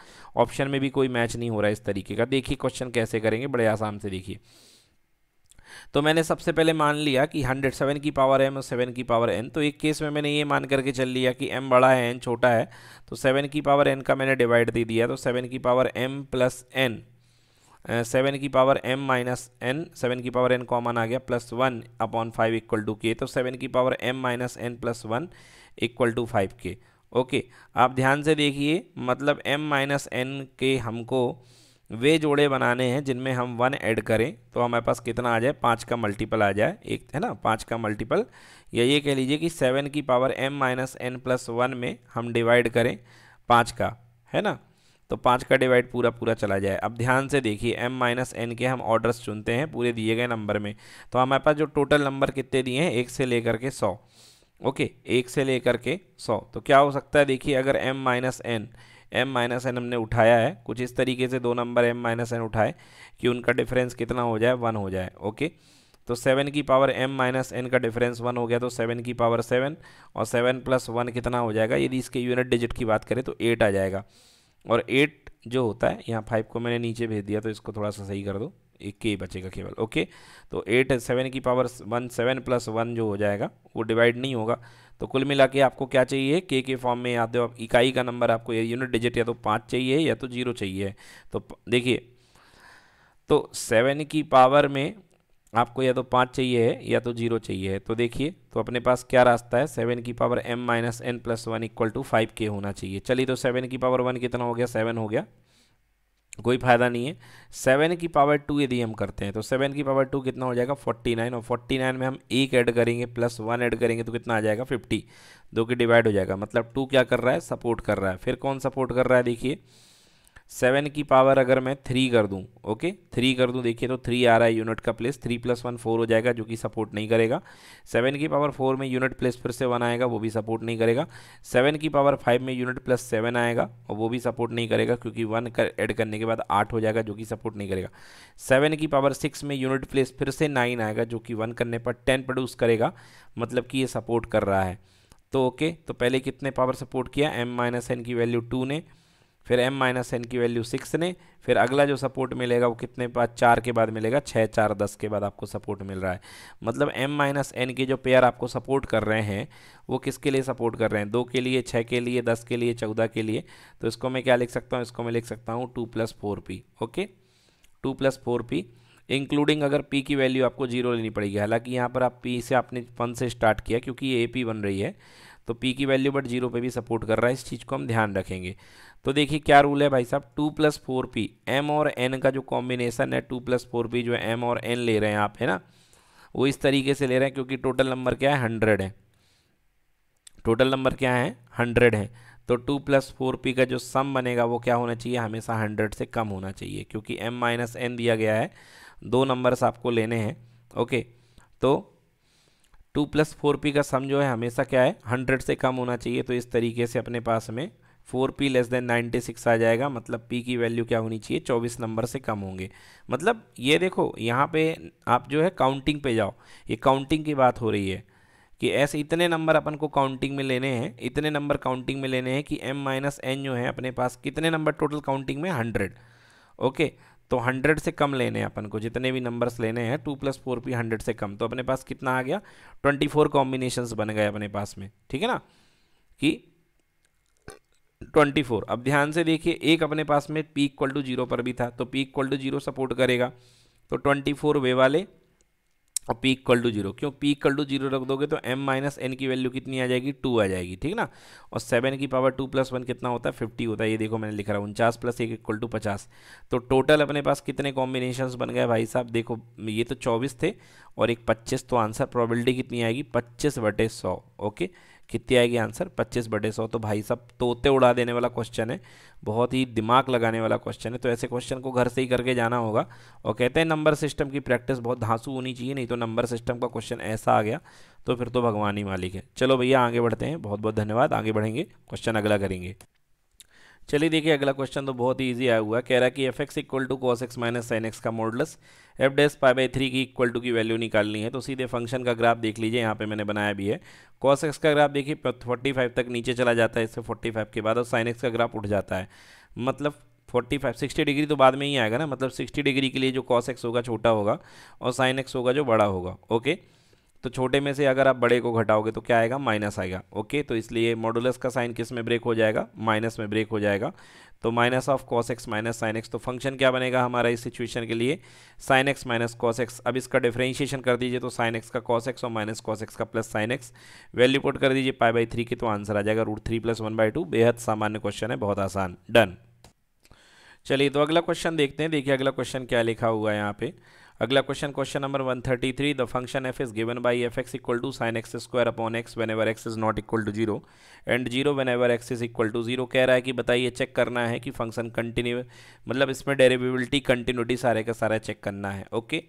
ऑप्शन में भी कोई मैच नहीं हो रहा है इस तरीके का देखिए क्वेश्चन कैसे करेंगे बड़े आसाम से देखिए तो मैंने सबसे पहले मान लिया कि हंड्रेड सेवन की पावर एम और सेवन की पावर एन तो एक केस में मैंने ये मान करके चल लिया कि एम बड़ा है एन छोटा है तो सेवन की पावर एन का मैंने डिवाइड दे दिया तो सेवन की power M plus N seven की power M minus N seven की पावर एन कॉमन आ गया plus one upon five equal to K तो सेवन की power M minus N plus one equal to five K okay आप ध्यान से देखिए मतलब एम माइनस एन के हमको वे जोड़े बनाने हैं जिनमें हम वन ऐड करें तो हमारे पास कितना आ जाए पाँच का मल्टीपल आ जाए एक है ना पाँच का मल्टीपल या ये कह लीजिए कि सेवन की power M minus N plus one में हम डिवाइड करें पाँच का है ना तो पाँच का डिवाइड पूरा पूरा चला जाए अब ध्यान से देखिए एम माइनस एन के हम ऑर्डर्स चुनते हैं पूरे दिए गए नंबर में तो हमारे पास जो टोटल नंबर कितने दिए हैं एक से लेकर के सौ ओके एक से लेकर के सौ तो क्या हो सकता है देखिए अगर M minus N M minus N हमने उठाया है कुछ इस तरीके से दो नंबर एम माइनस एन उठाए कि उनका डिफरेंस कितना हो जाए वन हो जाए ओके तो सेवन की पावर एम माइनस एन का डिफरेंस वन हो गया तो सेवन की पावर सेवन और सेवन प्लस वन कितना हो जाएगा यदि इसके यूनिट डिजिट की बात करें तो एट आ जाएगा और एट जो होता है यहाँ फाइव को मैंने नीचे भेज दिया तो इसको थोड़ा सा सही कर दो एक के ही बचेगा केवल ओके तो एट सेवन की power one seven plus one जो हो जाएगा वो डिवाइड नहीं होगा तो कुल मिला के आपको क्या चाहिए के के फॉर्म में याद आप इकाई का नंबर आपको यूनिट डिजिट या तो पाँच चाहिए या तो जीरो चाहिए तो देखिए तो सेवन की पावर में आपको या तो पाँच चाहिए है या तो जीरो चाहिए है तो देखिए तो अपने पास क्या रास्ता है सेवन की power M minus N plus one equal to five K होना चाहिए चलिए तो सेवन की पावर वन कितना हो गया सेवन हो गया कोई फ़ायदा नहीं है सेवन की पावर टू यदि हम करते हैं तो सेवन की पावर टू कितना हो जाएगा फोर्टी नाइन और फोर्टी नाइन में हम एक ऐड करेंगे प्लस वन ऐड करेंगे तो कितना आ जाएगा फिफ्टी दो के डिवाइड हो जाएगा मतलब टू क्या कर रहा है सपोर्ट कर रहा है फिर कौन सपोर्ट कर रहा है देखिए सेवन की पावर अगर मैं थ्री कर दूं ओके थ्री कर दूं देखिए तो थ्री आ रहा है यूनिट का place three plus one four हो जाएगा जो कि सपोर्ट नहीं करेगा सेवन की पावर फोर में यूनिट प्लस फिर से वन आएगा वो भी सपोर्ट नहीं करेगा सेवन की पावर फाइव में यूनिट प्लस सेवन आएगा और वो भी सपोर्ट नहीं करेगा क्योंकि वन कर एड करने के बाद आठ हो जाएगा जो कि सपोर्ट नहीं करेगा सेवन की पावर सिक्स में यूनिट प्लेस फिर से नाइन आएगा जो कि वन करने पर टेन प्रोड्यूस करेगा मतलब कि ये सपोर्ट कर रहा है तो ओके तो पहले कितने पावर सपोर्ट किया एम माइनस एन की वैल्यू टू ने फिर m माइनस एन की वैल्यू सिक्स ने फिर अगला जो सपोर्ट मिलेगा वो कितने बाद चार के बाद मिलेगा छः चार दस के बाद आपको सपोर्ट मिल रहा है मतलब m माइनस एन के जो पेयर आपको सपोर्ट कर रहे हैं वो किसके लिए सपोर्ट कर रहे हैं दो के लिए छः के लिए दस के लिए चौदह के लिए तो इसको मैं क्या लिख सकता हूँ इसको मैं लिख सकता हूँ two plus four P okay two plus four P including अगर पी की वैल्यू आपको जीरो लेनी पड़ेगी हालांकि यहाँ पर आप पी से आपने वन से स्टार्ट किया क्योंकि ये ए पी बन रही है तो पी की वैल्यू बट जीरो पे भी सपोर्ट कर रहा है इस चीज़ को हम ध्यान रखेंगे तो देखिए क्या रूल है भाई साहब two plus four P M और एन का जो कॉम्बिनेशन है टू प्लस फोर पी जो एम और एन ले रहे हैं आप है ना वो इस तरीके से ले रहे हैं क्योंकि टोटल नंबर क्या है हंड्रेड है टोटल नंबर क्या है हंड्रेड है तो टू प्लस फोर पी का जो सम बनेगा वो क्या होना चाहिए हमेशा हंड्रेड से कम होना चाहिए क्योंकि एम माइनस एन दिया गया है दो नंबर्स आपको लेने हैं ओके तो टू प्लस फोर पी का सम जो है हमेशा क्या है हंड्रेड से कम होना चाहिए तो इस तरीके से अपने पास में four P less than ninety six आ जाएगा मतलब पी की वैल्यू क्या होनी चाहिए चौबीस नंबर से कम होंगे मतलब ये देखो यहाँ पे आप जो है काउंटिंग पे जाओ ये काउंटिंग की बात हो रही है कि ऐसे इतने नंबर अपन को काउंटिंग में लेने हैं इतने नंबर काउंटिंग में लेने हैं कि एम माइनस एन जो है अपने पास कितने नंबर टोटल काउंटिंग में हंड्रेड ओके okay, तो हंड्रेड से कम लेने हैं अपन को जितने भी नंबर्स लेने हैं two plus four P hundred से कम तो अपने पास कितना आ गया ट्वेंटी फोर कॉम्बिनेशंस बन गए अपने पास में ठीक है ना कि ट्वेंटी फोर अब ध्यान से देखिए एक अपने पास में पी इक्वल टू जीरो पर भी था तो P equal to zero support करेगा तो ट्वेंटी फोर वे वाले और पी इक्वल टू जीरो क्यों पी इक्वल टू जीरो रख दोगे तो एम माइनस एन की वैल्यू कितनी आ जाएगी टू आ जाएगी ठीक ना और सेवन की पावर टू प्लस वन कितना होता है फिफ्टी होता है ये देखो मैंने लिखा रहा उनचास प्लस एक इक्वल टू पचास तो टोटल अपने पास कितने कॉम्बिनेशन बन गए भाई साहब देखो ये तो चौबीस थे और एक पच्चीस तो आंसर प्रॉबिलिटी कितनी आएगी पच्चीस बटे सौ ओके कितनी आएगी आंसर पच्चीस बटे सौ तो भाई साहब तोते उड़ा देने वाला क्वेश्चन है बहुत ही दिमाग लगाने वाला क्वेश्चन है तो ऐसे क्वेश्चन को घर से ही करके जाना होगा और कहते हैं नंबर सिस्टम की प्रैक्टिस बहुत धांसू होनी चाहिए नहीं तो नंबर सिस्टम का क्वेश्चन ऐसा आ गया तो फिर तो भगवान ही मालिक है चलो भैया आगे बढ़ते हैं बहुत बहुत धन्यवाद आगे बढ़ेंगे क्वेश्चन अगला करेंगे चलिए देखिए अगला क्वेश्चन तो बहुत ही ईजी आया हुआ है कह रहा है कि F X equal to cos X minus sine X का modulus F dash pi by three की इक्वल टू की वैल्यू निकालनी है तो सीधे फंक्शन का ग्राफ देख लीजिए यहाँ पे मैंने बनाया भी है कॉस एक्स का ग्राफ देखिए फोर्टी फाइव तक नीचे चला जाता है इससे फोर्टी फाइव के बाद और साइन एक्स का ग्राफ उठ जाता है मतलब फोर्टी फाइव सिक्सटी डिग्री तो बाद में ही आएगा ना मतलब सिक्सटी डिग्री के लिए जो कॉस एक्स होगा छोटा होगा और साइन एक्स होगा जो बड़ा होगा ओके तो छोटे में से अगर आप बड़े को घटाओगे तो क्या आएगा माइनस आएगा ओके तो इसलिए मॉडुलस का साइन किस में ब्रेक हो जाएगा माइनस में ब्रेक हो जाएगा तो minus of cos X minus sine X तो फंक्शन क्या बनेगा हमारा इस सिचुएशन के लिए sine x minus cos X अब इसका डिफ्रेंशिएशन कर दीजिए तो साइन एक्स का कॉस एक्स और माइनस कॉस एक्स का plus sine X value put कर दीजिए पाई बाई थ्री की तो आंसर आ जाएगा root three plus one by two बेहद सामान्य क्वेश्चन है बहुत आसान डन चलिए तो अगला क्वेश्चन देखते हैं देखिए अगला क्वेश्चन क्या लिखा हुआ है यहाँ पे अगला question question number 133 the function F is given by F X equal to sine X square upon X whenever X is not equal to zero and zero whenever X is equal to zero कह रहा है कि बताइए check करना है कि function continue मतलब इसमें डेरेबिलिटी कंटिन्यूटी सारे का सारा चेक करना है ओके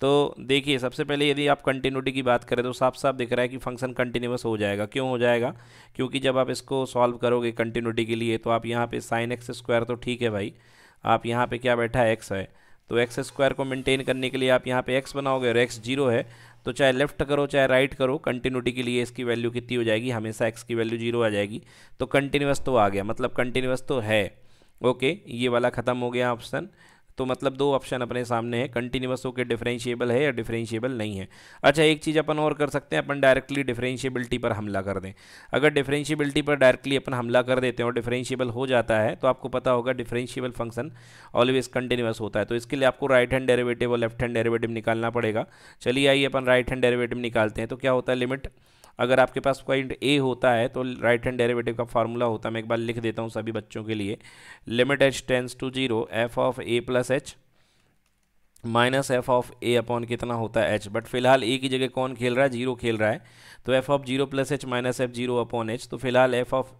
तो देखिए सबसे पहले यदि आप कंटिन्यूटी की बात करें तो साफ साफ दिख रहा है कि फंक्शन कंटिन्यूस हो जाएगा क्यों हो जाएगा क्योंकि जब आप इसको सॉल्व करोगे कंटिन्यूटी के लिए तो आप यहाँ पे साइन एक्स स्क्वायर तो ठीक है भाई आप यहाँ पे क्या बैठा है एक्स है तो एक्स स्क्वायर को मेंटेन करने के लिए आप यहाँ पे एक्स बनाओगे और एक्स जीरो है तो चाहे लेफ्ट करो चाहे राइट करो कंटिन्यूटी के लिए इसकी वैल्यू कितनी हो जाएगी हमेशा एक्स की वैल्यू जीरो आ जाएगी तो कंटिन्यूस तो आ गया मतलब कंटिन्यूस तो है ओके ये वाला ख़त्म हो गया ऑप्शन तो मतलब दो ऑप्शन अपने सामने है कंटिन्यूस होकर डिफरेंशिएबल है या डिफरेंशिएबल नहीं है अच्छा एक चीज़ अपन और कर सकते हैं अपन डायरेक्टली डिफरेंशिएबिलिटी पर हमला कर दें अगर डिफरेंशिएबिलिटी पर डायरेक्टली अपन हमला कर देते हैं और डिफरेंशिएबल हो जाता है तो आपको पता होगा डिफरेंशिएबल फंक्शन ऑलवेज कंटिन्यूस होता है तो इसके लिए आपको राइट हैंड डेरेवेटिव और लेफ्ट हैंड डेरेवेटिव निकालना पड़ेगा चलिए आइए अपन राइट हैंड डेरेवेटिव निकालते हैं तो क्या होता है लिमिट अगर आपके पास पॉइंट ए होता है तो राइट हैंड डेरेवेटिव का फार्मूला होता है मैं एक बार लिख देता हूँ सभी बच्चों के लिए limit H tends to zero F of A plus H minus F of A upon कितना होता है एच बट फिलहाल ए की जगह कौन खेल रहा है जीरो खेल रहा है तो F of zero plus H minus F zero upon H तो फिलहाल F of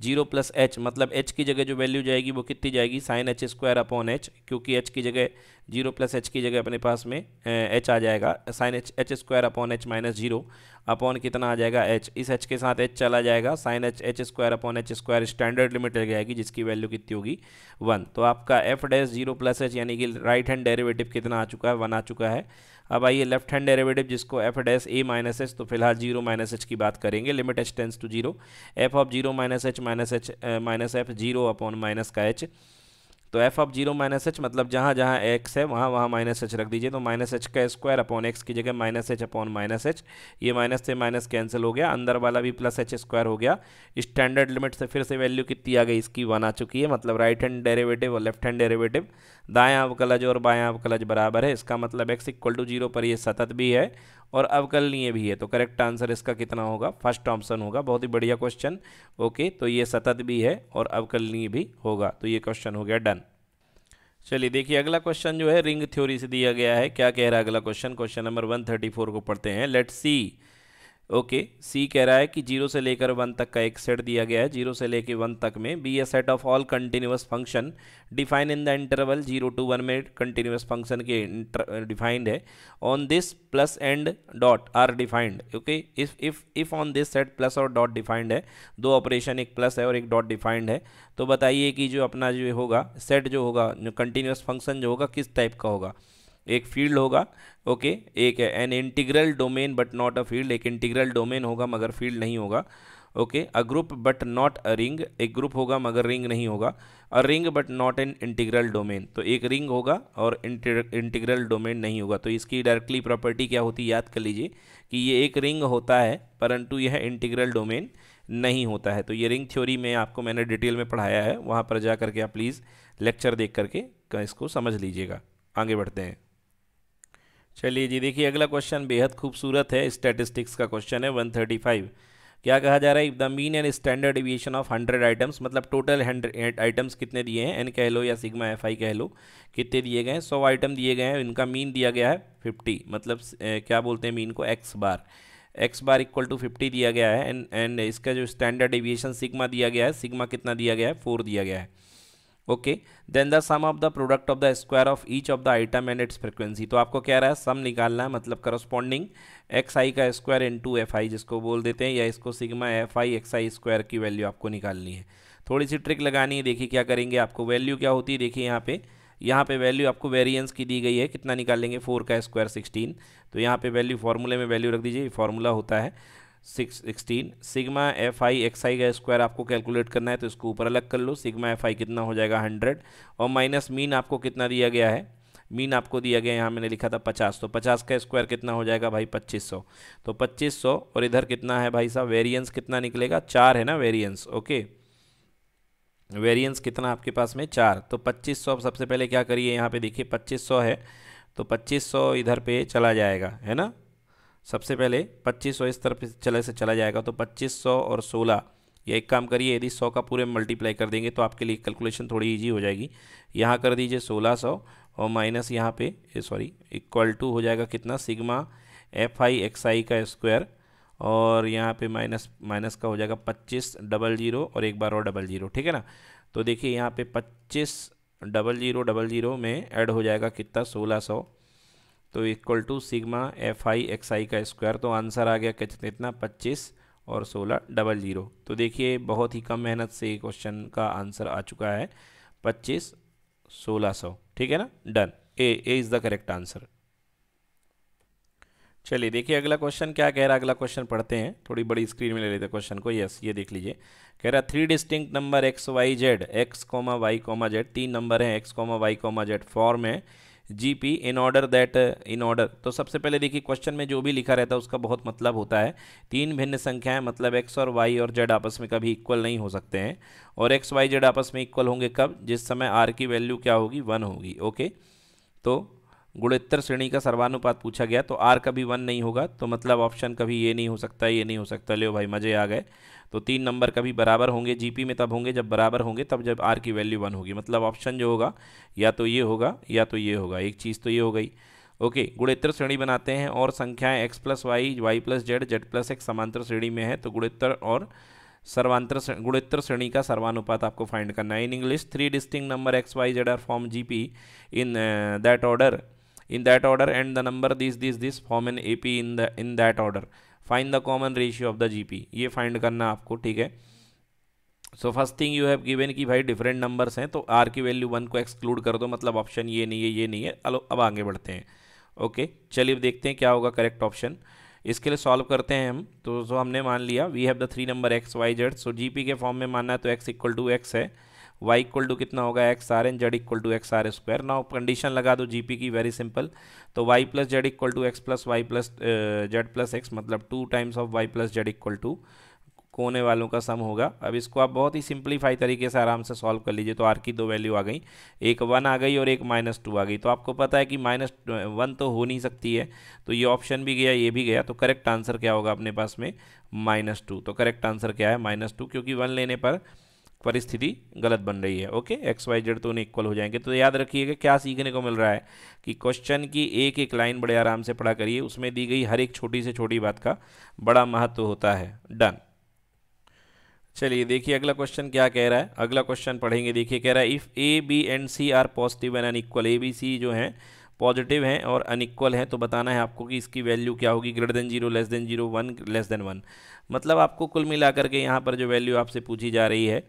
zero plus H मतलब एच की जगह जो वैल्यू जाएगी वो कितनी जाएगी sine H square upon H क्योंकि एच की जगह जीरो प्लस एच की जगह अपने पास में एच आ जाएगा sine H H square upon H minus zero upon कितना आ जाएगा एच इस एच के साथ एच चला जाएगा sine H H square upon H square standard limit लग जाएगी जिसकी वैल्यू कितनी होगी वन तो आपका F dash zero plus H यानी कि राइट हैंड डेरिवेटिव कितना आ चुका है वन आ चुका है अब आइए लेफ्ट हैंड डेरेवेटिव जिसको F dash A minus H तो फिलहाल जीरो माइनस एच की बात करेंगे limit H tends to zero F of zero minus H minus H minus F zero upon minus का एच तो F of zero minus H मतलब जहाँ जहाँ एक्स है वहाँ वहाँ माइनस एच रख दीजिए तो माइनस एच का स्क्वायर अपॉन एक्स की जगह minus H upon minus H ये माइनस से माइनस कैंसिल हो गया अंदर वाला भी प्लस एच स्क्वायर हो गया स्टैंडर्ड लिमिट से फिर से वैल्यू कितनी आ गई इसकी वन आ चुकी है मतलब राइट हैंड डेरेवेटिव और लेफ्ट हैंड डेरेवेटिव दायाँ अवकलज और बायाँ अवकलज बराबर है इसका मतलब एक्स इक्वल टू जीरो पर यह सतत भी है और अवकलनीय भी है तो करेक्ट आंसर इसका कितना होगा फर्स्ट ऑप्शन होगा बहुत ही बढ़िया क्वेश्चन ओके तो ये सतत भी है और अवकलनीय भी होगा तो ये क्वेश्चन हो गया डन चलिए देखिए अगला क्वेश्चन जो है रिंग थ्योरी से दिया गया है क्या कह रहा है अगला क्वेश्चन क्वेश्चन नंबर 134 को पढ़ते हैं लेट सी ओके सी कह रहा है कि जीरो से लेकर वन तक का एक सेट दिया गया है जीरो से लेकर वन तक में be a set of all continuous function define in the interval zero to one में कंटिन्यूस फंक्शन के डिफाइंड uh, है on this plus and dot are defined okay if if if on this set plus और dot defined है दो operation एक plus है और एक डॉट डिफाइंड है तो बताइए कि जो अपना जो होगा सेट जो होगा कंटिन्यूस फंक्शन जो होगा किस टाइप का होगा एक फील्ड होगा ओके एक an integral domain but not a field एक इंटीग्रल डोमेन होगा मगर फील्ड नहीं होगा okay a group but not a ring एक ग्रुप होगा मगर रिंग नहीं होगा a ring but not an integral domain तो एक रिंग होगा और इंटीग्रल डोमेन नहीं होगा तो इसकी डायरेक्टली प्रॉपर्टी क्या होती याद कर लीजिए कि ये एक रिंग होता है परंतु यह इंटीग्रल डोमेन नहीं होता है तो ये रिंग थ्योरी में आपको मैंने डिटेल में पढ़ाया है वहाँ पर जा करके आप प्लीज़ लेक्चर देख करके इसको समझ लीजिएगा आगे बढ़ते हैं चलिए जी देखिए अगला क्वेश्चन बेहद खूबसूरत है स्टेटिस्टिक्स का क्वेश्चन है 135 क्या कहा जा रहा है the mean and standard deviation of hundred items मतलब टोटल हंड्रेड आइटम्स कितने दिए हैं एन कह लो या सिग्मा एफ आई कह लो कितने दिए गए हैं सौ आइटम दिए गए हैं इनका मीन दिया गया है फिफ्टी मतलब क्या बोलते हैं मीन को X bar X bar equal to fifty दिया गया है एंड एंड इसका जो स्टैंडर्ड एविएशन सिग्मा दिया गया है सिग्मा कितना दिया गया है फोर दिया गया है okay then the sum of the product of the square of each of the item and its frequency तो आपको क्या रहा है सम निकालना है मतलब करस्पॉन्डिंग एक्स आई का स्क्वायर इंटू एफ आई जिसको बोल देते हैं या इसको sigma F I X I square की वैल्यू आपको निकालनी है थोड़ी सी ट्रिक लगानी है देखिए क्या करेंगे आपको वैल्यू क्या होती है देखिए यहाँ पे यहाँ पे वैल्यू आपको वेरिएंस की दी गई है कितना निकालेंगे फोर का स्क्वायर सिक्सटीन तो यहाँ पे वैल्यू फार्मूले में वैल्यू रख दीजिए फार्मूला होता है six sixteen sigma F I X I का स्क्वायर आपको कैलकुलेट करना है तो इसको ऊपर अलग कर लो सिग्मा एफ आई कितना हो जाएगा हंड्रेड और माइनस मीन आपको कितना दिया गया है मीन आपको दिया गया यहाँ मैंने लिखा था पचास तो पचास का स्क्वायर कितना हो जाएगा भाई पच्चीस सौ तो पच्चीस सौ और इधर कितना है भाई साहब वेरियंस कितना निकलेगा चार है ना वेरियंस ओके वेरियंस कितना आपके पास में चार तो पच्चीस सौ सबसे पहले क्या करिए यहाँ पे देखिए पच्चीस सौ है तो पच्चीस सौ इधर पे चला जाएगा है ना सबसे पहले 2500 इस तरफ चले से चला जाएगा तो 2500 और 16 ये एक काम करिए यदि 100 का पूरे मल्टीप्लाई कर देंगे तो आपके लिए कैलकुलेशन थोड़ी इजी हो जाएगी यहाँ कर दीजिए 1600 और माइनस यहाँ पे सॉरी इक्वल टू हो जाएगा कितना sigma F I X I का स्क्वायर और यहाँ पे माइनस माइनस का हो जाएगा पच्चीस डबल जीरो और एक बार और डबल जीरो ठीक है ना तो देखिए यहाँ पे पच्चीस डबल जीरो डबल जीरो में ऐड हो जाएगा कितना सोलह सौ तो equal to sigma F I X I का स्क्वायर तो आंसर आ गया कितने इतना पच्चीस और सोलह डबल ज़ीरो तो देखिए बहुत ही कम मेहनत से क्वेश्चन का आंसर आ चुका है पच्चीस सोलह सौ ठीक है ना done A A is the correct answer चलिए देखिए अगला क्वेश्चन क्या कह रहा है अगला क्वेश्चन पढ़ते हैं थोड़ी बड़ी स्क्रीन में ले लेते हैं क्वेश्चन को यस ये देख लीजिए कह रहा three distinct number X Y Z X comma Y comma Z तीन नंबर हैं X comma Y comma Z form है GP in order that in order तो सबसे पहले देखिए क्वेश्चन में जो भी लिखा रहता है उसका बहुत मतलब होता है तीन भिन्न संख्याएं मतलब एक्स और वाई और जेड आपस में कभी इक्वल नहीं हो सकते हैं और एक्स वाई जेड आपस में इक्वल होंगे कब जिस समय आर की वैल्यू क्या होगी वन होगी ओके तो गुणोत्तर श्रेणी का सर्वानुपात पूछा गया तो आर कभी वन नहीं होगा तो मतलब ऑप्शन कभी ये नहीं हो सकता ये नहीं हो सकता ले भाई मज़े आ गए तो तीन नंबर कभी बराबर होंगे जीपी में तब होंगे जब बराबर होंगे तब जब आर की वैल्यू वन होगी मतलब ऑप्शन जो होगा या तो ये होगा या तो ये होगा एक चीज़ तो ये हो गई ओके गुणोत्तर श्रेणी बनाते हैं और संख्याएँ X plus Y Y plus Z Z plus X समांतर श्रेणी में है तो गुणोत्तर और सर्वांतर गुणोत्तर श्रेणी का सर्वानुपात आपको फाइंड करना है in English three distinct number X Y Z are form G P in that order in that order and the number this this this form an AP in the in that order find the common ratio of the GP ये find करना आपको ठीक है so first thing you have given कि भाई different numbers हैं तो are की वैल्यू वन को एक्सक्लूड कर दो मतलब ऑप्शन ये नहीं है ये नहीं है अलो अब आगे बढ़ते हैं ओके okay, चलिए देखते हैं क्या होगा करेक्ट ऑप्शन इसके लिए सॉल्व करते हैं हम तो सो हमने मान लिया we have the three number X Y Z so P के फॉर्म में मानना है तो एक्स इक्वल टू एक्स है वाई इक्वल टू कितना होगा X R and Z equal to X R square now condition लगा दो जीपी की वेरी सिंपल तो Y plus Z equal to X plus Y plus Z plus X मतलब two times of Y plus Z equal to कोने वालों का सम होगा अब इसको आप बहुत ही सिंप्लीफाई तरीके से आराम से सॉल्व कर लीजिए तो आर की दो वैल्यू आ गई एक वन आ गई और एक माइनस टू आ गई तो आपको पता है कि माइनस वन uh, तो हो नहीं सकती है तो ये ऑप्शन भी गया ये भी गया तो करेक्ट आंसर क्या होगा अपने पास में माइनस टू तो करेक्ट आंसर क्या है माइनस टू क्योंकि वन लेने पर परिस्थिति गलत बन रही है ओके एक्स वाई जेड तो उन्हें इक्वल हो जाएंगे तो याद रखिएगा क्या सीखने को मिल रहा है कि क्वेश्चन की एक एक लाइन बड़े आराम से पढ़ा करिए उसमें दी गई हर एक छोटी से छोटी बात का बड़ा महत्व होता है डन चलिए देखिए अगला क्वेश्चन क्या कह रहा है अगला क्वेश्चन पढ़ेंगे देखिए कह रहा है if A B and C are positive and unequal A B C जो हैं पॉजिटिव हैं और अनइक्वल हैं तो बताना है आपको कि इसकी वैल्यू क्या होगी greater than zero less than zero one less than one मतलब आपको कुल मिलाकर के यहाँ पर जो वैल्यू आपसे पूछी जा रही है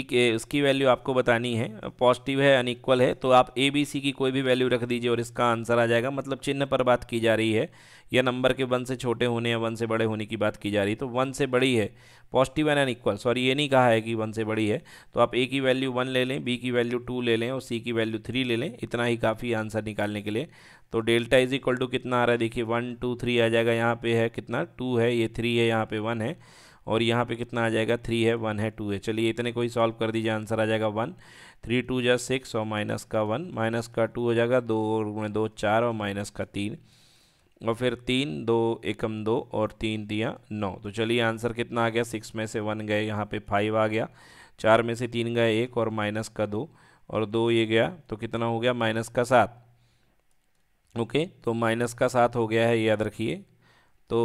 कि उसकी वैल्यू आपको बतानी है पॉजिटिव है अनइक्वल है तो आप ए बी सी की कोई भी वैल्यू रख दीजिए और इसका आंसर आ जाएगा मतलब चिन्ह पर बात की जा रही है या नंबर के वन से छोटे होने या वन से बड़े होने की बात की जा रही है तो वन से बड़ी है पॉजिटिव एंड अनइक्वल सॉरी ये नहीं कहा है कि वन से बड़ी है तो आप ए की वैल्यू वन ले लें बी की वैल्यू टू ले लें और सी की वैल्यू थ्री ले लें इतना ही काफ़ी आंसर निकालने के लिए तो डेल्टा इज इक्वल टू कितना आ रहा है देखिए वन टू थ्री आ जाएगा यहाँ पे है कितना टू है ये थ्री है यहाँ पे वन है और यहाँ पे कितना आ जाएगा थ्री है वन है टू है चलिए इतने को ही सॉल्व कर दीजिए आंसर आ जाएगा वन थ्री टू जा सिक्स और माइनस का वन माइनस का टू हो जाएगा दो और में दो चार और माइनस का तीन और फिर तीन दो एकम दो और तीन दिया नौ तो चलिए आंसर कितना आ गया सिक्स में से वन गए यहाँ पे फाइव आ गया चार में से तीन गए एक और माइनस का दो और दो ये गया तो कितना हो गया माइनस का सात ओके तो माइनस का सात हो गया है याद रखिए तो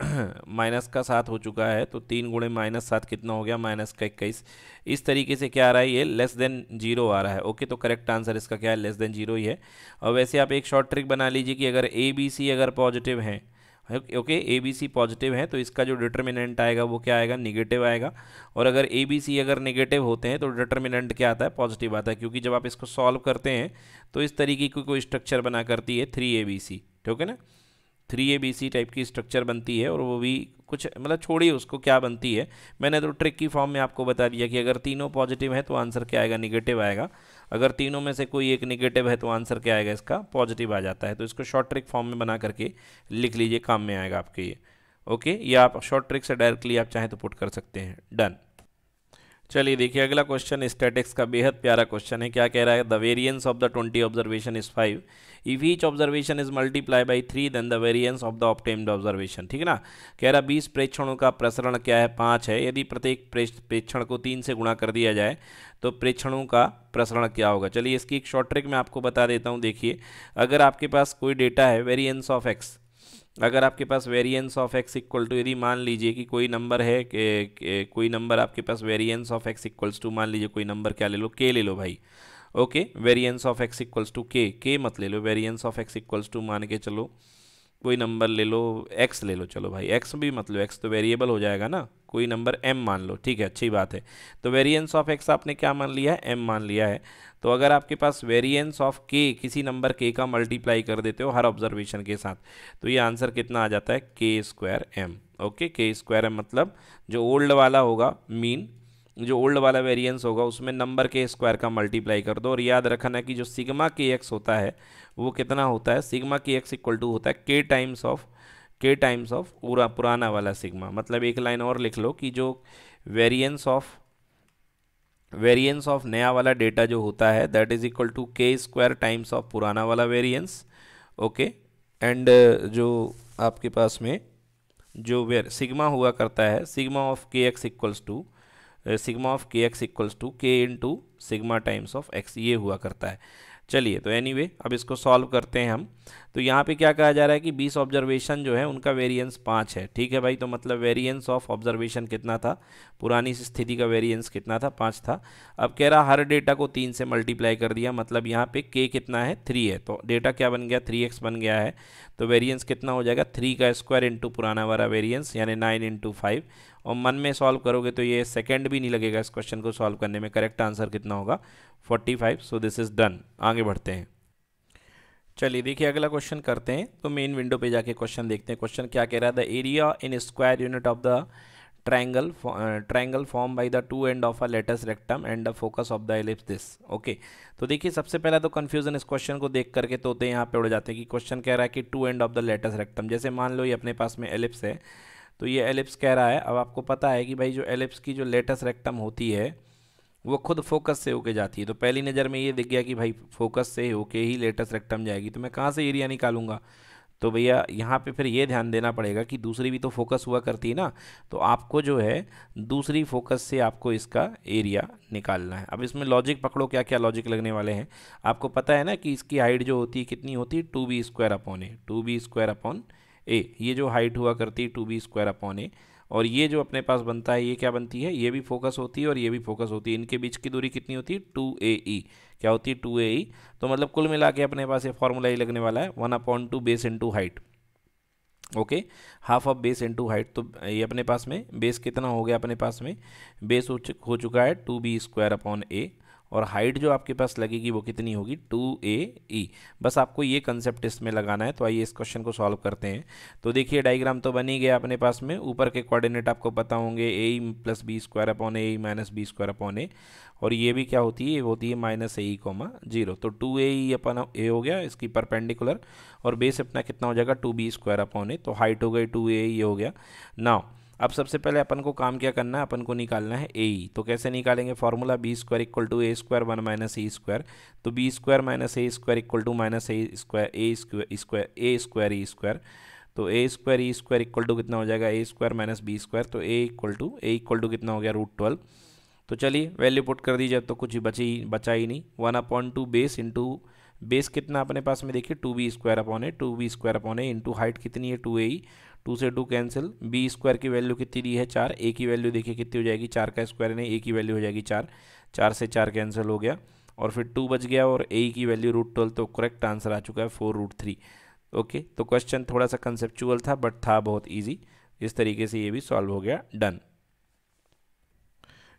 [clears throat] माइनस का सात हो चुका है तो तीन गुणे माइनस सात कितना हो गया माइनस का इक्कीस इस तरीके से क्या आ रहा है ये लेस देन जीरो आ रहा है ओके तो करेक्ट आंसर इसका क्या है लेस देन जीरो ही है और वैसे आप एक शॉर्ट ट्रिक बना लीजिए कि अगर ए बी सी अगर पॉजिटिव हैं okay A B C positive हैं तो इसका जो डिटर्मिनेंट आएगा वो क्या आएगा निगेटिव आएगा और अगर ए बी सी अगर निगेटिव होते हैं तो डिटर्मिनेंट क्या आता है पॉजिटिव आता है क्योंकि जब आप इसको सॉल्व करते हैं तो इस तरीके की कोई स्ट्रक्चर बना करती है थ्री ए बी सी ठीक है ना three A B C type की स्ट्रक्चर बनती है और वो भी कुछ मतलब छोड़िए उसको क्या बनती है मैंने तो ट्रिक की फॉर्म में आपको बता दिया कि अगर तीनों पॉजिटिव है तो आंसर क्या आएगा निगेटिव आएगा अगर तीनों में से कोई एक निगेटिव है तो आंसर क्या आएगा इसका पॉजिटिव आ जाता है तो इसको शॉर्ट ट्रिक फॉर्म में बना करके लिख लीजिए काम में आएगा आपके ये ओके या आप शॉर्ट ट्रिक से डायरेक्टली आप चाहें तो पुट कर सकते हैं डन चलिए देखिए अगला क्वेश्चन स्टैटिक्स का बेहद प्यारा क्वेश्चन है क्या कह रहा है the variance of the twenty observation is five if each observation is multiply by three then the variance of the obtained observation ठीक है ना कह रहा बीस प्रेक्षणों का प्रसरण क्या है पाँच है यदि प्रत्येक प्रेक्षण को तीन से गुणा कर दिया जाए तो प्रेक्षणों का प्रसरण क्या होगा चलिए इसकी एक शॉर्ट ट्रिक मैं आपको बता देता हूँ देखिए अगर आपके पास कोई डेटा है वेरियंस ऑफ एक्स अगर आपके पास variance of X equal to यदि मान लीजिए कि कोई नंबर है के, के, कोई नंबर आपके पास variance of X equals to मान लीजिए कोई नंबर क्या ले लो के ले लो भाई okay variance of X equals to K K मत ले लो variance of X equals to मान के चलो कोई नंबर ले लो एक्स ले लो चलो भाई एक्स भी मतलब एक्स तो वेरिएबल हो जाएगा ना कोई नंबर एम मान लो ठीक है अच्छी बात है तो वेरिएंस ऑफ एक्स आपने क्या मान लिया है एम मान लिया है तो अगर आपके पास वेरिएंस ऑफ के किसी नंबर के का मल्टीप्लाई कर देते हो हर ऑब्जर्वेशन के साथ तो ये आंसर कितना आ जाता है K square M okay K square M मतलब जो ओल्ड वाला होगा मीन जो ओल्ड वाला वेरिएंस होगा उसमें नंबर के स्क्वायर का मल्टीप्लाई कर दो और याद रखना कि जो सिग्मा के एक्स होता है वो कितना होता है सिग्मा की एक्स इक्वल टू होता है K times of K times of पूरा पुराना वाला सिग्मा मतलब एक लाइन और लिख लो कि जो वेरिएंस ऑफ वेरिएंस ऑफ नया वाला डेटा जो होता है that is equal to K square times of पुराना वाला वेरिएंस ओके एंड जो आपके पास में जो वेर सिग्मा हुआ करता है sigma of K X equals to sigma of K X equals to K into sigma times of X ये हुआ करता है चलिए तो एनीवे anyway, अब इसको सॉल्व करते हैं हम तो यहाँ पे क्या कहा जा रहा है कि 20 ऑब्जर्वेशन जो है उनका वेरिएंस पाँच है ठीक है भाई तो मतलब वेरिएंस ऑफ ऑब्जर्वेशन कितना था पुरानी स्थिति का वेरिएंस कितना था पाँच था अब कह रहा हर डेटा को तीन से मल्टीप्लाई कर दिया मतलब यहाँ पे के कितना है थ्री है तो डेटा क्या बन गया थ्री एक्स बन गया है तो वेरियंस कितना हो जाएगा थ्री का स्क्वायर इंटू पुराना वाला वेरियंस यानी नाइन इंटू फाइव और मन में सॉल्व करोगे तो ये सेकेंड भी नहीं लगेगा इस क्वेश्चन को सॉल्व करने में करेक्ट आंसर कितना होगा 45 सो दिस इज़ डन आगे बढ़ते हैं चलिए देखिए अगला क्वेश्चन करते हैं तो मेन विंडो पे जाके क्वेश्चन देखते हैं क्वेश्चन क्या कह रहा है the area in square unit of the triangle triangle form by the two end of a latus rectum and the focus of the ellipse this okay तो देखिए सबसे पहला तो कंफ्यूजन इस क्वेश्चन को देख करके तोते तो यहाँ पे उड़ जाते हैं कि क्वेश्चन कह रहा है कि two end of the latus rectum जैसे मान लो ये अपने पास में एलिप्स है तो ये एलिप्स कह रहा है अब आपको पता है कि भाई जो एलिप्स की जो लेटेस्ट रेक्टम होती है वो खुद फोकस से होके जाती है तो पहली नज़र में ये दिख गया कि भाई फोकस से होके ही लेटेस्ट रेक्टम जाएगी तो मैं कहाँ से एरिया निकालूंगा तो भैया यहाँ पे फिर ये ध्यान देना पड़ेगा कि दूसरी भी तो फोकस हुआ करती है ना तो आपको जो है दूसरी फोकस से आपको इसका एरिया निकालना है अब इसमें लॉजिक पकड़ो क्या क्या लॉजिक लगने वाले हैं आपको पता है ना कि इसकी हाइट जो होती है कितनी होती है two B square upon A two B square upon A ये जो हाइट हुआ करती है टू बी स्क्वायर अपॉन ए और ये जो अपने पास बनता है ये क्या बनती है ये भी फोकस होती है और ये भी फोकस होती है इनके बीच की दूरी कितनी होती है टू ए ई क्या होती है टू ए ई तो मतलब कुल मिला के अपने पास ये फॉर्मूला ही लगने वाला है one upon two base into height okay half of base into height तो ये अपने पास में बेस कितना हो गया अपने पास में बेस हो चुका है टू बी स्क्वायर अपॉन ए और हाइट जो आपके पास लगेगी वो कितनी होगी टू ए ई बस आपको ये कंसेप्ट इसमें लगाना है तो आइए इस क्वेश्चन को सॉल्व करते हैं तो देखिए डायग्राम तो बनी गया अपने पास में ऊपर के कोऑर्डिनेट आपको पता होंगे A plus B square upon A minus B square upon ए और ये भी क्या होती है ये होती है माइनस ए कोमा जीरो तो two A E upon A हो गया इसकी परपेंडिकुलर और बेस अपना कितना हो जाएगा two B square upon A तो हाइट हो गई टू ए ये हो गया नाउ अब सबसे पहले अपन को काम क्या करना है अपन को निकालना है ए ई तो कैसे निकालेंगे formula B square equal to A square one minus E square तो B square minus A square equal to minus A square A square A square E square तो A square E square equal to कितना हो जाएगा A square minus B square तो A equal to A equal to कितना हो गया root twelve तो चलिए वैल्यू पुट कर दीजिए तो कुछ बची बचा ही नहीं one upon two base into base कितना अपने पास में देखिए two B square upon A two B square upon A into height कितनी है टू ए टू से टू कैंसिल बी स्क्वायर की वैल्यू कितनी दी है चार ए की वैल्यू देखिए कितनी हो जाएगी चार का स्क्वायर नहीं ए की वैल्यू हो जाएगी चार चार से चार कैंसिल हो गया और फिर टू बच गया और ए की वैल्यू रूट ट्वेल्व तो करेक्ट आंसर आ चुका है फोर रूट थ्री ओके तो क्वेश्चन थोड़ा सा कंसेप्चुअल था बट था बहुत ईजी इस तरीके से ये भी सॉल्व हो गया डन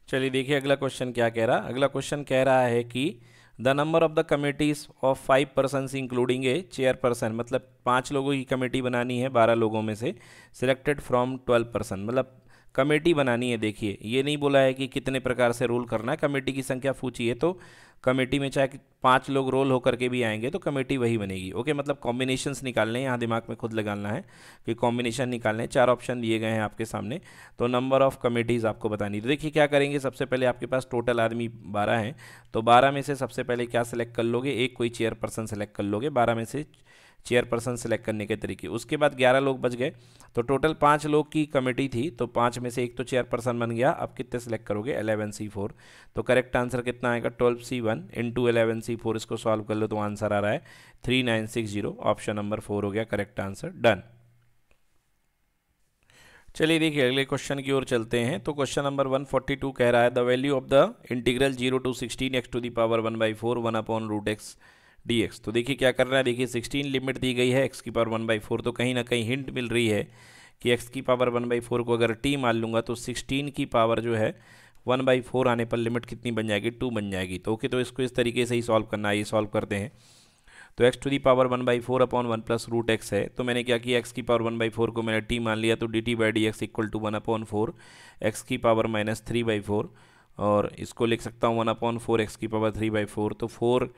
चलिए देखिए अगला क्वेश्चन क्या कह रहा अगला क्वेश्चन कह रहा है कि the number of the committees of five person including a chairperson मतलब पाँच लोगों की कमेटी बनानी है बारह लोगों में से सिलेक्टेड फ्रॉम ट्वेल्व पर्सन मतलब कमेटी बनानी है देखिए ये नहीं बोला है कि कितने प्रकार से रोल करना है कमेटी की संख्या है तो कमेटी में चाहे पांच लोग रोल होकर के भी आएंगे तो कमेटी वही बनेगी ओके मतलब कॉम्बिनेशंस निकालने हैं यहाँ दिमाग में खुद लगाना है कि कॉम्बिनेशन निकालने चार ऑप्शन दिए गए हैं आपके सामने तो नंबर ऑफ कमेटीज़ आपको बतानी तो देखिए क्या करेंगे सबसे पहले आपके पास टोटल आदमी बारह हैं तो बारह में से सबसे पहले क्या सेलेक्ट कर लोगे एक कोई चेयरपर्सन सेलेक्ट कर लोगे बारह में से चेयरपर्सन सेलेक्ट करने के तरीके उसके बाद ग्यारह लोग बच गए तो टोटल पाँच लोग की कमेटी थी तो पाँच में से एक तो चेयरपर्सन बन गया अब कितने सेलेक्ट करोगे एलेवन सी फोर तो करेक्ट आंसर कितना आएगा twelve C one into eleven C four इसको सॉल्व कर लो तो आंसर आ रहा है three nine six zero option number four हो गया करेक्ट आंसर डन चलिए देखिए अगले क्वेश्चन की ओर चलते हैं तो क्वेश्चन नंबर 142 कह रहा है the value of the integral zero to 16 X to the power one by four one upon root X D X तो देखिए क्या करना है देखिए सिक्सटीन लिमिट दी गई है एक्स की पावर वन बाई फोर तो कहीं ना कहीं हिंट मिल रही है कि एक्स की पावर वन बाई फोर को अगर टी मान लूँगा तो सिक्सटीन की पावर जो है वन बाई फोर आने पर लिमिट कितनी बन जाएगी टू बन जाएगी तो ओके तो इसको इस तरीके से ही सॉल्व करना है ये सॉल्व करते हैं तो X to the power one by four upon one plus root X है तो मैंने क्या किया एक्स की पावर वन बाई फोर को मैंने टी मान लिया तो D T by D x equal to one upon four X की power minus three by four और इसको लिख सकता हूँ वन अपॉन फोर एक्स की पावर थ्री बाई फोर तो फोर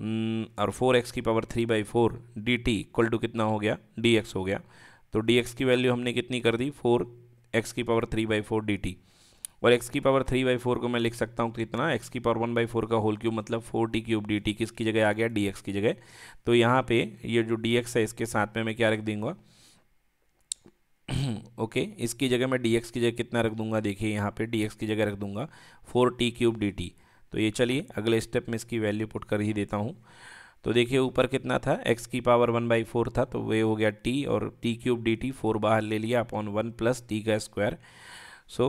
हम्म, और फोर एक्स की power three by four D T equal to कितना हो गया डी एक्स हो गया तो डी एक्स की वैल्यू हमने कितनी कर दी फोर एक्स की power three by four D T और एक्स की पावर थ्री बाई फोर को मैं लिख सकता हूँ कितना एक्स की पावर वन बाई फोर का होल क्यूब मतलब four T cube D T किसकी जगह आ गया डी एक्स की जगह तो यहाँ पे ये जो डी एक्स है इसके साथ में मैं क्या रख दूंगा [clears throat] ओके इसकी जगह मैं डी एक्स की जगह कितना रख दूंगा देखिए यहाँ पे एक्स की जगह रख दूंगा four T cube D T तो ये चलिए अगले स्टेप में इसकी वैल्यू पुट कर ही देता हूँ तो देखिए ऊपर कितना था x की पावर वन बाई फोर था तो वे हो गया t और t cube D T four बाहर ले लिया अपॉन वन प्लस टी का स्क्वायर सो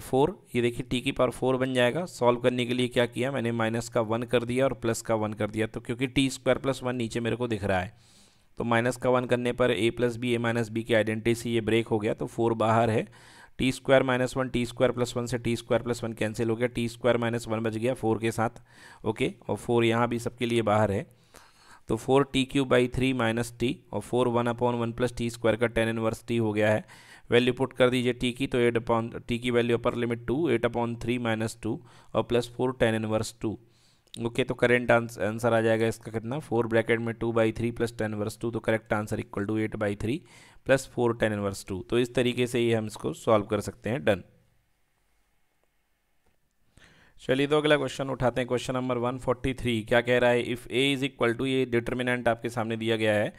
फोर ये देखिए t की पावर फोर बन जाएगा सॉल्व करने के लिए क्या किया मैंने माइनस का वन कर दिया और प्लस का वन कर दिया तो क्योंकि टी स्क्वायर प्लस वन नीचे मेरे को दिख रहा है तो माइनस का वन करने पर A plus B A minus B की आइडेंटिटी से ये ब्रेक हो गया तो फोर बाहर है T square minus one T square plus one से T square plus one cancel हो गया टी स्क्वायर माइनस वन बच गया फोर के साथ ओके और फोर यहाँ भी सबके लिए बाहर है तो four T cube by three minus T और four one upon one plus T square का टेन इनवर्स टी हो गया है वैल्यू पुट कर दीजिए टी की तो एट अपॉन टी की value upper limit two eight upon three minus two और plus four tan inverse two okay तो करेंट आंसर आ जाएगा इसका कितना फोर ब्रैकेट में two by three plus tan inverse two तो correct answer equal to eight by three plus four tan inverse two तो इस तरीके से ही हम इसको सॉल्व कर सकते हैं डन चलिए तो अगला क्वेश्चन उठाते हैं क्वेश्चन नंबर 143 क्या कह रहा है if A is equal to ये डिटर्मिनेंट आपके सामने दिया गया है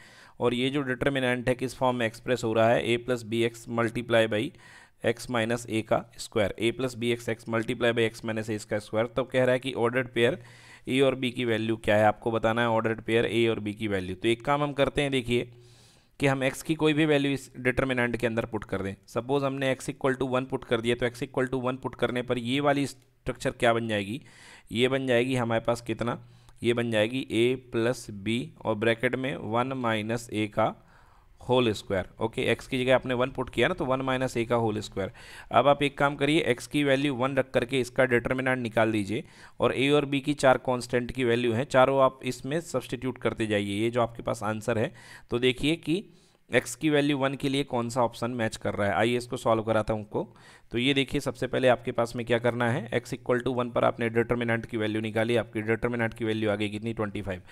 और ये जो डिटर्मिनेंट है किस फॉर्म में एक्सप्रेस हो रहा है A plus B X multiply by X minus A का square A plus B X X multiply by X minus A इसका स्क्वायर तो कह रहा है कि ऑर्डर्ड पेयर ए और बी की वैल्यू क्या है आपको बताना है ऑर्डर्ड पेयर ए और बी की वैल्यू तो एक काम हम करते हैं देखिए कि हम x की कोई भी वैल्यू इस डिटर्मिनेंट के अंदर पुट कर दें सपोज हमने x equal to one put कर दिया तो x equal to one put करने पर ये वाली स्ट्रक्चर क्या बन जाएगी ये बन जाएगी हमारे पास कितना ये बन जाएगी a प्लस बी और ब्रैकेट में वन माइनस ए का होल स्क्वायर ओके एक्स की जगह आपने वन पुट किया ना तो वन माइनस ए का होल स्क्वायर अब आप एक काम करिए एक्स की वैल्यू वन रख करके इसका डिटर्मिनेंट निकाल दीजिए और ए और बी की चार कॉन्स्टेंट की वैल्यू है चारों आप इसमें सब्सटीट्यूट करते जाइए ये जो आपके पास आंसर है तो देखिए कि एक्स की वैल्यू वन के लिए कौन सा ऑप्शन मैच कर रहा है आइए इसको सॉल्व कराता हूँ उनको तो ये देखिए सबसे पहले आपके पास में क्या करना है एक्स इक्वल टू वन पर आपने डिटर्मिनेंट की वैल्यू निकाली आपकी डिटर्मिनेंट की वैल्यू आ गई कितनी ट्वेंटी फाइव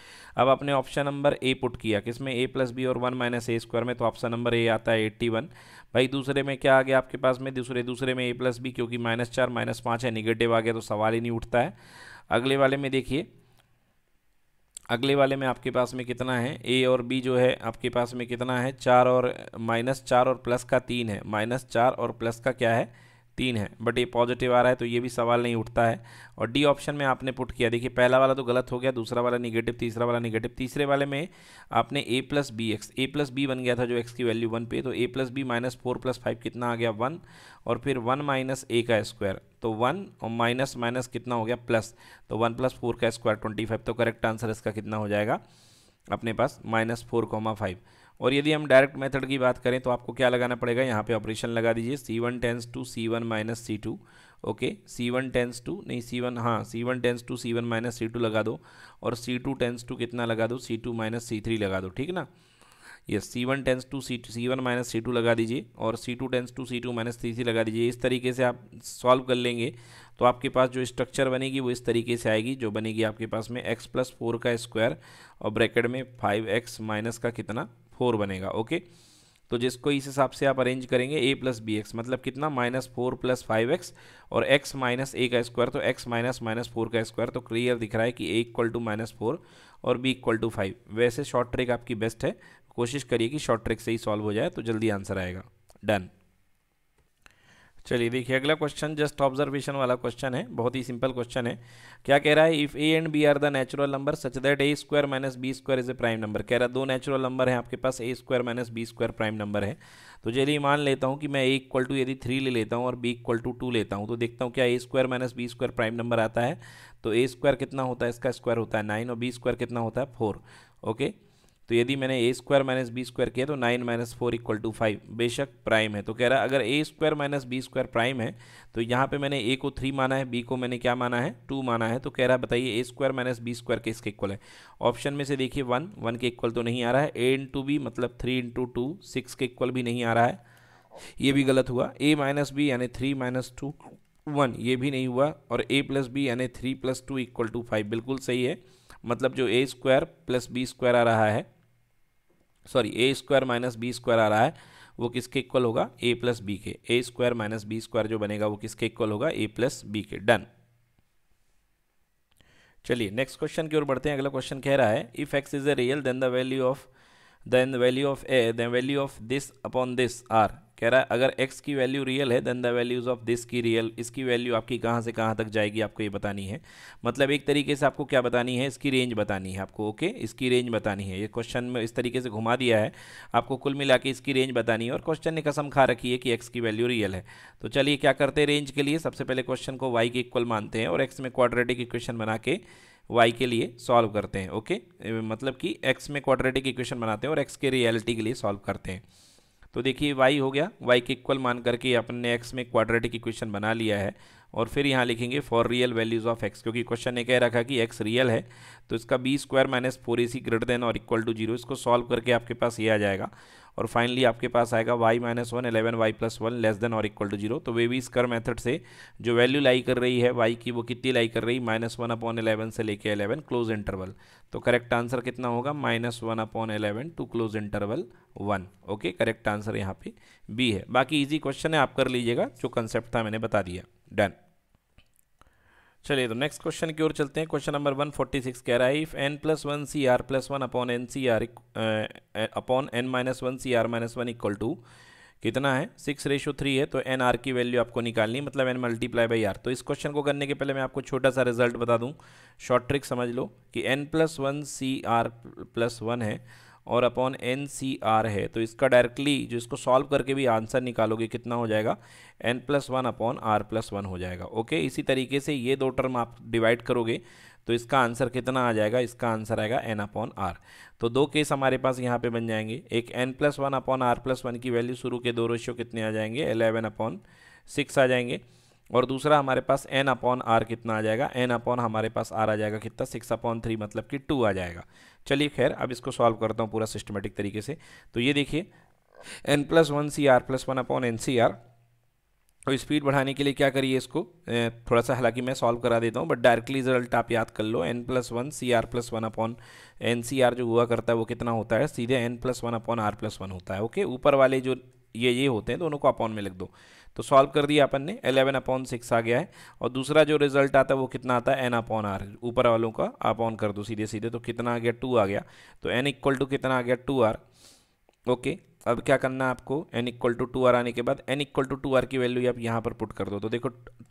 अब आपने ऑप्शन नंबर ए पुट किया किसमें ए प्लस बी और वन माइनस ए स्क्वायर में तो ऑप्शन नंबर ए आता है एट्टी वन भाई दूसरे में क्या आ गया आपके पास में दूसरे दूसरे में ए प्लस बी क्योंकि माइनस चार माइनस पाँच है निगेटिव आ गया तो सवाल ही नहीं उठता है अगले वाले में देखिए अगले वाले में आपके पास में कितना है ए और बी जो है आपके पास में कितना है चार और माइनस चार और प्लस का तीन है माइनस चार और प्लस का क्या है तीन है बट ये पॉजिटिव आ रहा है तो ये भी सवाल नहीं उठता है और डी ऑप्शन में आपने पुट किया देखिए पहला वाला तो गलत हो गया दूसरा वाला निगेटिव तीसरा वाला निगेटिव तीसरे वाले में आपने A plus B X A plus B बन गया था जो एक्स की वैल्यू वन पे तो A plus B minus four plus five कितना आ गया वन और फिर वन माइनस ए का स्क्वायर तो वन और माइनस माइनस कितना हो गया प्लस तो वन प्लस फोर का स्क्वायर ट्वेंटी फाइव तो करेक्ट आंसर इसका कितना हो जाएगा अपने पास माइनस फोर कॉमा फाइव और यदि हम डायरेक्ट मेथड की बात करें तो आपको क्या लगाना पड़ेगा यहाँ पे ऑपरेशन लगा दीजिए C one tends to C one minus C two okay C one tends to नहीं सी वन हाँ C one tends to C one minus C two लगा दो और सी टू टेंस टू कितना लगा दो C two minus C three लगा दो ठीक ना yes C one tends to C C one minus C two लगा दीजिए और C two tends to C two minus C three लगा दीजिए इस तरीके से आप सॉल्व कर लेंगे तो आपके पास जो स्ट्रक्चर बनेगी वो इस तरीके से आएगी जो बनेगी आपके पास में एक्स प्लस फोर का स्क्वायर और ब्रैकेट में फाइव एक्स माइनस का कितना फोर बनेगा ओके तो जिसको इस हिसाब से आप अरेंज करेंगे ए प्लस बी एक्स मतलब कितना minus four plus five X और एक्स माइनस ए का स्क्वायर तो एक्स माइनस माइनस फोर का स्क्वायर तो क्लियर दिख रहा है कि A equal to minus four और बी इक्वल टू फाइव वैसे शॉर्ट ट्रिक आपकी बेस्ट है कोशिश करिए कि शॉर्ट ट्रिक से ही सॉल्व हो जाए तो जल्दी आंसर आएगा डन चलिए देखिए अगला क्वेश्चन जस्ट ऑब्जर्वेशन वाला क्वेश्चन है बहुत ही सिंपल क्वेश्चन है क्या कह रहा है if A and B are the natural number such that A square minus B square is a prime number कह रहा है दो नेचुरल नंबर है आपके पास A square minus B square prime number है तो चलिए मान लेता हूँ कि मैं ए इक्वल टू यदि थ्री ले लेता हूँ और बी इक्वल टू टू लेता हूँ तो देखता हूँ क्या A square minus B square prime number आता है तो ए स्क्वायर कितना होता है इसका स्क्वायर होता है नाइन और बी स्क्वायर कितना होता है फोर ओके okay? तो यदि मैंने A square minus B square किया तो nine minus four equal to five बेशक प्राइम है तो कह रहा है अगर A square minus B square prime है तो यहाँ पे मैंने ए को थ्री माना है बी को मैंने क्या माना है टू माना है तो कह रहा है बताइए A square minus B square किसके इक्वल है ऑप्शन में से देखिए वन वन के इक्वल तो नहीं आ रहा है ए इंटू बी मतलब थ्री इंटू टू सिक्स के इक्वल भी नहीं आ रहा है ये भी गलत हुआ ए माइनस बी यानी थ्री माइनस टू वन ये भी नहीं हुआ और ए प्लस बी यानी three plus two equal to five बिल्कुल सही है मतलब जो A square plus B square आ रहा है sorry A square minus B square आ रहा है वो किसके इक्वल होगा ए प्लस बी के A square minus B square जो बनेगा वो किसके इक्वल होगा ए प्लस बी के डन चलिए नेक्स्ट क्वेश्चन की ओर बढ़ते हैं अगला क्वेश्चन कह रहा है if X is a real then the value of then value of A then value of this upon this are कह रहा है अगर x की वैल्यू रियल है then the values of this की रियल इसकी वैल्यू आपकी कहाँ से कहाँ तक जाएगी आपको ये बतानी है मतलब एक तरीके से आपको क्या बतानी है इसकी रेंज बतानी है आपको ओके okay? इसकी रेंज बतानी है ये क्वेश्चन में इस तरीके से घुमा दिया है आपको कुल मिला के इसकी रेंज बतानी है और क्वेश्चन ने कसम खा रखी है कि एक्स की वैल्यू रियल है तो चलिए क्या करते हैं रेंज के लिए सबसे पहले क्वेश्चन को वाई के इक्वल मानते हैं और एक्स में क्वाड्रेटिक इक्वेशन बना के वाई के लिए सॉल्व करते हैं ओके मतलब कि एक्स में क्वाड्रेटिक इक्वेशन बनाते हैं और एक्स के रियलिटी के लिए सॉल्व करते हैं तो देखिए वाई हो गया वाई के इक्वल मान करके अपन ने एक्स में क्वाड्रेटिक इक्वेशन बना लिया है और फिर यहाँ लिखेंगे for real values of X क्योंकि क्वेश्चन ने कह रखा कि एक्स रियल है तो इसका बी स्क्वायर माइनस फोर ए सी ग्रेटर देन और इक्वल टू जीरो इसको सॉल्व करके आपके पास ये आ जाएगा और फाइनली आपके पास आएगा Y minus one eleven Y plus one less than और इक्वल टू जीरो तो वे भी इस कर मेथड से जो वैल्यू लाई कर रही है वाई की वो कितनी लाई कर रही माइनस वन अपॉन एलेवन से लेके एलेवन क्लोज इंटरवल तो करेक्ट आंसर कितना होगा minus one upon eleven to close interval one okay correct answer यहाँ पे बी है बाकी इजी क्वेश्चन है आप कर लीजिएगा जो कंसेप्ट था मैंने बता दिया डन चलिए तो नेक्स्ट क्वेश्चन की ओर चलते हैं क्वेश्चन नंबर 146 कह रहा है if N plus one C R plus one upon N C R upon N minus one C R minus one equal to कितना है सिक्स रेशो थ्री है तो एन आर की वैल्यू आपको निकालनी मतलब एन मल्टीप्लाई बाई आर तो इस क्वेश्चन को करने के पहले मैं आपको छोटा सा रिजल्ट बता दूँ शॉर्ट ट्रिक समझ लो कि N plus one C R plus one है और अपॉन एन सी आर है तो इसका डायरेक्टली जो इसको सॉल्व करके भी आंसर निकालोगे कितना हो जाएगा N plus one upon R plus one हो जाएगा ओके इसी तरीके से ये दो टर्म आप डिवाइड करोगे तो इसका आंसर कितना आ जाएगा इसका आंसर आएगा एन अपॉन आर तो दो केस हमारे पास यहाँ पे बन जाएंगे एक N plus one upon R plus one की वैल्यू शुरू के दो रेशियो कितने आ जाएंगे एलेवन अपॉन सिक्स आ जाएंगे और दूसरा हमारे पास एन अपॉन आर कितना आ जाएगा एन अपॉन हमारे पास आर आ जाएगा कितना सिक्स अपॉन थ्री मतलब कि टू आ जाएगा चलिए खैर अब इसको सॉल्व करता हूँ पूरा सिस्टमेटिक तरीके से तो ये देखिए N plus one C R plus one upon N C R और स्पीड बढ़ाने के लिए क्या करिए इसको थोड़ा सा हालांकि मैं सॉल्व करा देता हूँ बट डायरेक्टली रिजल्ट आप याद कर लो N plus one C R plus one upon N C R जो हुआ करता है वो कितना होता है सीधे N plus one upon R plus one होता है ओके ऊपर वाले जो ये ये होते हैं दोनों को अपॉन में लिख दो तो सॉल्व कर दिया अपन ने एलेवन अपॉन सिक्स आ गया है और दूसरा जो रिजल्ट आता है वो कितना आता है एन अपॉन आर ऊपर वालों का अपॉन कर दो सीधे सीधे तो कितना आ गया टू आ गया तो एन इक्वल टू कितना आ गया टू आर ओके अब क्या करना है आपको N equal to two R आने के बाद N equal to two R की वैल्यू आप यहाँ पर पुट कर दो तो देखो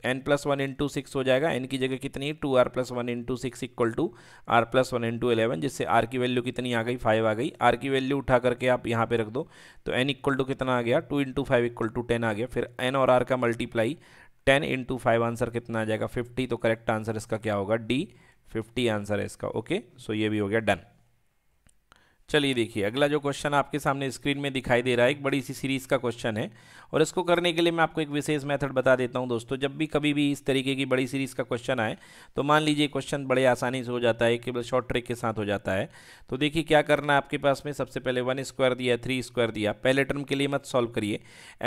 N plus one into six हो जाएगा एन की जगह कितनी है two R plus one into six equal to R plus one into eleven जिससे आर की वैल्यू कितनी आ गई फाइव आ गई आर की वैल्यू उठा करके आप यहाँ पर रख दो तो एन इक्वल टू कितना आ गया two into five equal to ten आ गया फिर एन और आर का multiply ten into five answer कितना आ जाएगा फिफ्टी तो करेक्ट आंसर इसका क्या होगा डी फिफ्टी आंसर है इसका ओके सो ये भी हो गया डन चलिए देखिए अगला जो क्वेश्चन आपके सामने स्क्रीन में दिखाई दे रहा है एक बड़ी सी सीरीज़ का क्वेश्चन है और इसको करने के लिए मैं आपको एक विशेष मेथड बता देता हूं दोस्तों जब भी कभी भी इस तरीके की बड़ी सीरीज़ का क्वेश्चन आए तो मान लीजिए क्वेश्चन बड़े आसानी से हो जाता है केवल शॉर्ट ट्रिक के साथ हो जाता है तो देखिए क्या करना है आपके पास में सबसे पहले वन स्क्वायर दिया थ्री स्क्वायर दिया पहले टर्म के लिए मत सॉल्व करिए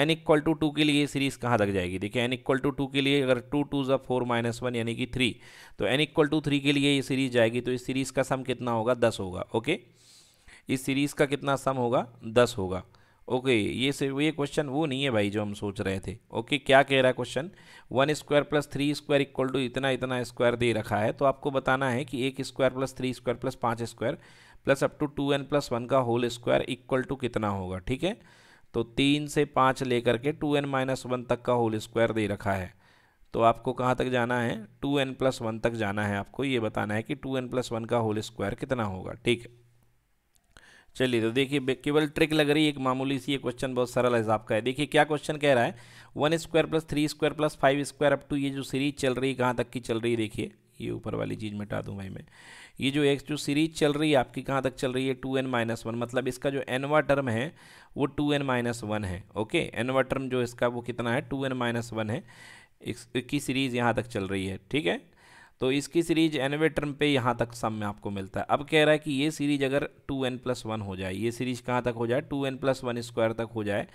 एन इक्वल टू टू के लिए सीरीज़ कहाँ तक जाएगी देखिए एन इक्वल टू टू के लिए अगर टू टू जब फोर माइनस वन यानी कि थ्री तो एन इक्वल टू थ्री के लिए ये सीरीज़ जाएगी तो इस सीरीज़ का सम कितना होगा दस होगा ओके इस सीरीज़ का कितना सम होगा दस होगा ओके ये से ये क्वेश्चन वो नहीं है भाई जो हम सोच रहे थे ओके क्या कह रहा है question one square plus three square equal to इतना इतना स्क्वायर दे रखा है तो आपको बताना है कि एक square plus three square plus पाँच square plus up to two N plus one का होल स्क्वायर इक्वल टू कितना होगा ठीक है तो तीन से पाँच लेकर के टू एन माइनस वन तक का होल स्क्वायर दे रखा है तो आपको कहाँ तक जाना है टू एन प्लस वन तक जाना है आपको ये बताना है कि टू एन प्लस वन का होल स्क्वायर कितना होगा ठीक है चलिए तो देखिए केवल ट्रिक लग रही है एक मामूली सी ये क्वेश्चन बहुत सरल है आपका है देखिए क्या क्वेश्चन कह रहा है one square plus three square plus five square up to ये जो सीरीज चल रही है कहाँ तक की चल रही है देखिए ये ऊपर वाली चीज़ मिटा दूँ भाई मैं ये जो एक जो सीरीज चल रही है आपकी कहाँ तक चल रही है टू एन माइनस वन मतलब इसका जो एनवा टर्म है वो टू एन माइनस वन है ओके एनवा टर्म जो इसका वो कितना है टू एन माइनस वन है की सीरीज़ यहाँ तक चल रही है ठीक है तो इसकी सीरीज एनवे टर्म पे यहाँ तक सम में आपको मिलता है अब कह रहा है कि ये सीरीज अगर टू एन प्लस वन हो जाए ये सीरीज कहाँ तक हो जाए two N plus one square तक हो जाए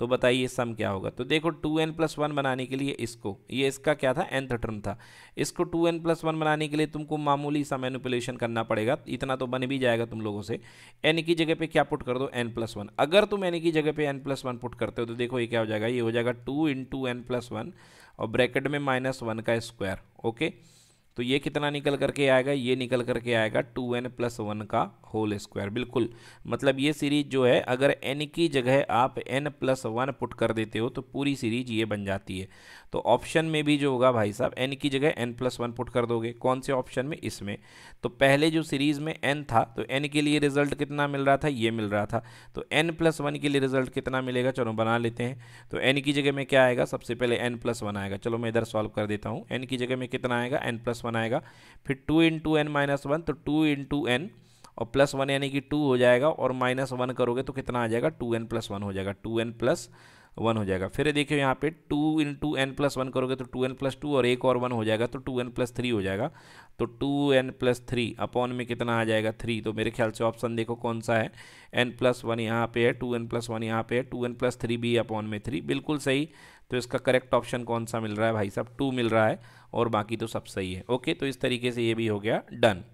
तो बताइए सम क्या होगा तो देखो टू एन प्लस वन बनाने के लिए इसको ये इसका क्या था एंथ टर्म था इसको टू एन प्लस वन बनाने के लिए तुमको मामूली सा मैनुपुलेशन करना पड़ेगा इतना तो बन भी जाएगा तुम लोगों से एन की जगह पे क्या पुट कर दो एन प्लस वन अगर तुम एन की जगह पे एन प्लस वन पुट करते हो तो देखो ये क्या हो जाएगा ये हो जाएगा two two N plus one और ब्रैकेट में माइनस वन का स्क्वायर ओके तो ये कितना निकल करके आएगा ये निकल करके आएगा टू एन प्लस वन का होल स्क्वायर बिल्कुल मतलब ये सीरीज जो है अगर एन की जगह आप एन प्लस वन पुट कर देते हो तो पूरी सीरीज ये बन जाती है तो ऑप्शन में भी जो होगा भाई साहब एन की जगह एन प्लस वन पुट कर दोगे कौन से ऑप्शन में इसमें तो पहले जो सीरीज़ में एन था तो एन के लिए रिजल्ट कितना मिल रहा था ये मिल रहा था तो एन प्लस वन के लिए रिजल्ट कितना मिलेगा चलो बना लेते हैं तो एन की जगह में क्या आएगा सबसे पहले एन प्लस वन आएगा चलो मैं इधर सॉल्व कर देता हूँ एन की जगह में कितना आएगा एन प्लस वन आएगा फिर two into N minus one तो टू इंटू एन और प्लस वन यानी कि टू हो जाएगा और माइनस वन करोगे तो कितना आ जाएगा टू एन प्लस वन हो जाएगा टू एन प्लस वन हो जाएगा फिर देखिए यहाँ पे two into N plus one करोगे तो टू एन प्लस टू और एक और वन हो जाएगा तो टू एन प्लस थ्री हो जाएगा तो two N plus three upon में कितना आ जाएगा थ्री तो मेरे ख्याल से ऑप्शन देखो कौन सा है एन प्लस वन यहाँ पे है टू एन प्लस वन यहाँ पे है टू एन प्लस थ्री भी अपॉन में थ्री बिल्कुल सही तो इसका करेक्ट ऑप्शन कौन सा मिल रहा है भाई साहब टू मिल रहा है और बाकी तो सब सही है ओके तो इस तरीके से ये भी हो गया डन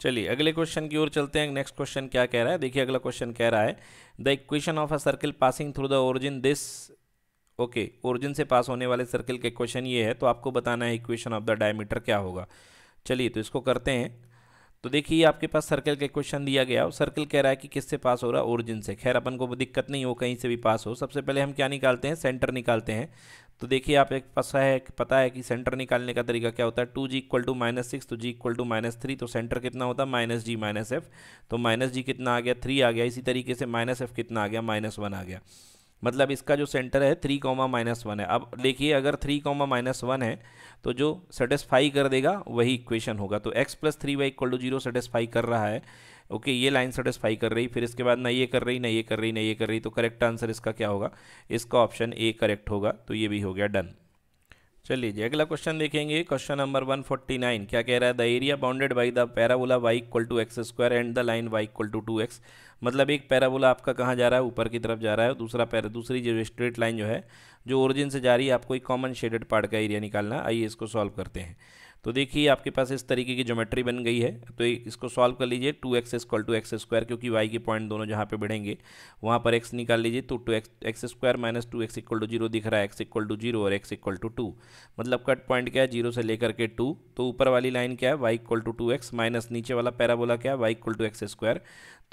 चलिए अगले क्वेश्चन की ओर चलते हैं नेक्स्ट क्वेश्चन क्या कह रहा है देखिए अगला क्वेश्चन कह रहा है the equation of a circle passing through the origin this okay origin से पास होने वाले सर्किल के क्वेश्चन ये है तो आपको बताना है इक्वेशन ऑफ द डायमीटर क्या होगा चलिए तो इसको करते हैं तो देखिए आपके पास सर्किल का क्वेश्चन दिया गया और सर्किल कह रहा है कि किससे पास हो रहा है ओरिजिन से खैर अपन को दिक्कत नहीं हो कहीं से भी पास हो सबसे पहले हम क्या निकालते हैं सेंटर निकालते हैं तो देखिए आप एक पता है पता है कि सेंटर निकालने का तरीका क्या होता है two G equal to minus six तो G equal to minus three तो सेंटर कितना होता है माइनस जी माइनस एफ तो माइनस जी कितना आ गया थ्री आ गया इसी तरीके से माइनस एफ कितना आ गया माइनस वन आ गया मतलब इसका जो सेंटर है थ्री कॉमा माइनस वन है अब देखिए अगर थ्री कॉमा माइनस वन है तो जो सेटिस्फाई कर देगा वही इक्वेशन होगा तो X plus three Y equal to zero satisfy कर रहा है ओके ये लाइन सेटिस्फाई कर रही फिर इसके बाद ना ये कर रही ना ये कर रही ना ये कर रही तो करेक्ट आंसर इसका क्या होगा इसका ऑप्शन ए करेक्ट होगा तो ये भी हो गया डन चल लीजिए अगला क्वेश्चन देखेंगे क्वेश्चन नंबर 149 क्या कह रहा है the area bounded by the parabola Y equal to x square and the line Y equal to two X मतलब एक पैराबोला आपका कहाँ जा रहा है ऊपर की तरफ जा रहा है दूसरा पैरा दूसरी जो स्ट्रेट लाइन जो है जो ओरिजिन से जा रही है आपको एक कॉमन शेडेड पार्ट का एरिया निकालना आइए इसको सॉल्व करते हैं तो देखिए आपके पास इस तरीके की ज्योमेट्री बन गई है तो इसको सॉल्व कर लीजिए two x equal to x square क्योंकि वाई के पॉइंट दोनों जहाँ पे बढ़ेंगे वहाँ पर एक्स निकाल लीजिए तो two x x square minus two x equal to zero दिख रहा है एक्स इक्वल टू जीरो और एक्स इक्वल टू टू मतलब कट पॉइंट क्या है जीरो से लेकर के टू तो ऊपर वाली लाइन क्या है Y equal to two x minus नीचे वाला पैराबोला क्या है Y equal to x square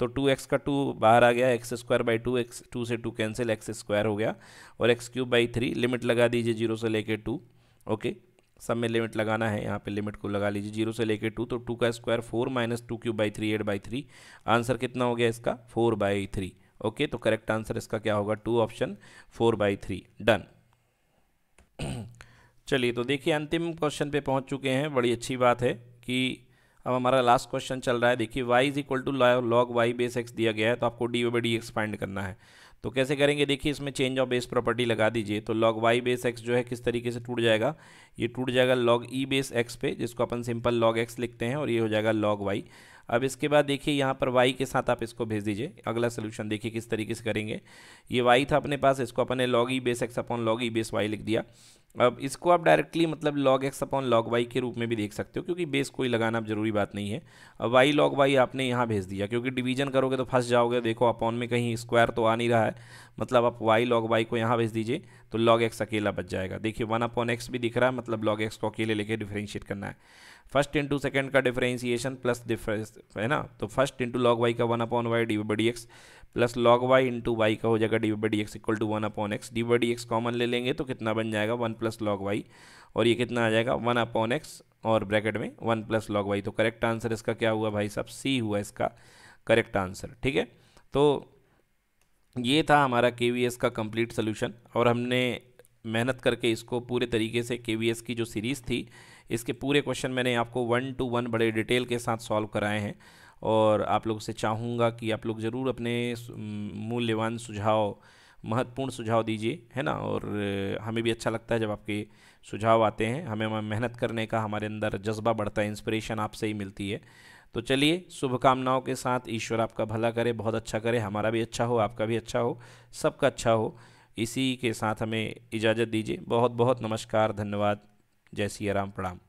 तो टू एक्स का टू बाहर आ गया x square by two x two से टू कैंसिल एक्स स्क्वायर हो गया और x cube by three limit लगा दीजिए जीरो से लेकर टू ओके सब में लिमिट लगाना है यहाँ पे लिमिट को लगा लीजिए जीरो से लेके टू तो टू का square four minus two cube by three eight by three answer कितना हो गया इसका फोर बाई थ्री ओके तो करेक्ट आंसर इसका क्या होगा two option four by three done चलिए तो देखिए अंतिम क्वेश्चन पे पहुंच चुके हैं बड़ी अच्छी बात है कि अब हमारा लास्ट क्वेश्चन चल रहा है देखिए y is equal to log y base x दिया गया है तो आपको डी ओ बाई डी एक्सपाइंड करना है तो कैसे करेंगे देखिए इसमें चेंज ऑफ बेस प्रॉपर्टी लगा दीजिए तो लॉग वाई बेस एक्स जो है किस तरीके से टूट जाएगा ये टूट जाएगा लॉग ई बेस एक्स पे जिसको अपन सिंपल लॉग एक्स लिखते हैं और ये हो जाएगा लॉग वाई अब इसके बाद देखिए यहाँ पर वाई के साथ आप इसको भेज दीजिए अगला सोल्यूशन देखिए किस तरीके से करेंगे ये वाई था अपने पास इसको अपने log e base x upon log e base y लिख दिया अब इसको आप डायरेक्टली मतलब log x upon log y के रूप में भी देख सकते हो क्योंकि बेस कोई लगाना अब जरूरी बात नहीं है अब वाई लॉग वाई आपने यहाँ भेज दिया क्योंकि डिवीजन करोगे तो फंस जाओगे देखो अपॉन में कहीं स्क्वायर तो आ नहीं रहा है मतलब आप वाई लॉग वाई को यहाँ भेज दीजिए तो लॉग एक्स अकेला बच जाएगा देखिए वन अपॉन एक्स भी दिख रहा है मतलब लॉग एक्स को अकेले लेके डिफ्रेंशिएट करना है फर्स्ट इंटू सेकेंड का डिफ्रेंसिएशन प्लस डिफरेंस है ना तो फर्स्ट इंटू लॉग वाई का one upon y d by d x plus log y into Y का हो जाएगा d by x equal to one upon x d by d x common ले लेंगे तो कितना बन जाएगा वन प्लस लॉग वाई और ये कितना आ जाएगा वन अपॉन एक्स और ब्रैकेट में वन प्लस लॉग वाई तो करेक्ट आंसर इसका क्या हुआ भाई साहब सी हुआ इसका करेक्ट आंसर ठीक है तो ये था हमारा के का कंप्लीट सोल्यूशन और हमने मेहनत करके इसको पूरे तरीके से के की जो सीरीज़ थी इसके पूरे क्वेश्चन मैंने आपको वन टू वन बड़े डिटेल के साथ सॉल्व कराए हैं और आप लोग से चाहूँगा कि आप लोग ज़रूर अपने मूल्यवान सुझाव महत्वपूर्ण सुझाव दीजिए है ना और हमें भी अच्छा लगता है जब आपके सुझाव आते हैं हमें मेहनत करने का हमारे अंदर जज्बा बढ़ता है इंस्पिरेशन आपसे ही मिलती है तो चलिए शुभकामनाओं के साथ ईश्वर आपका भला करे बहुत अच्छा करे हमारा भी अच्छा हो आपका भी अच्छा हो सबका अच्छा हो इसी के साथ हमें इजाज़त दीजिए बहुत बहुत नमस्कार धन्यवाद जय सिया राम प्रणाम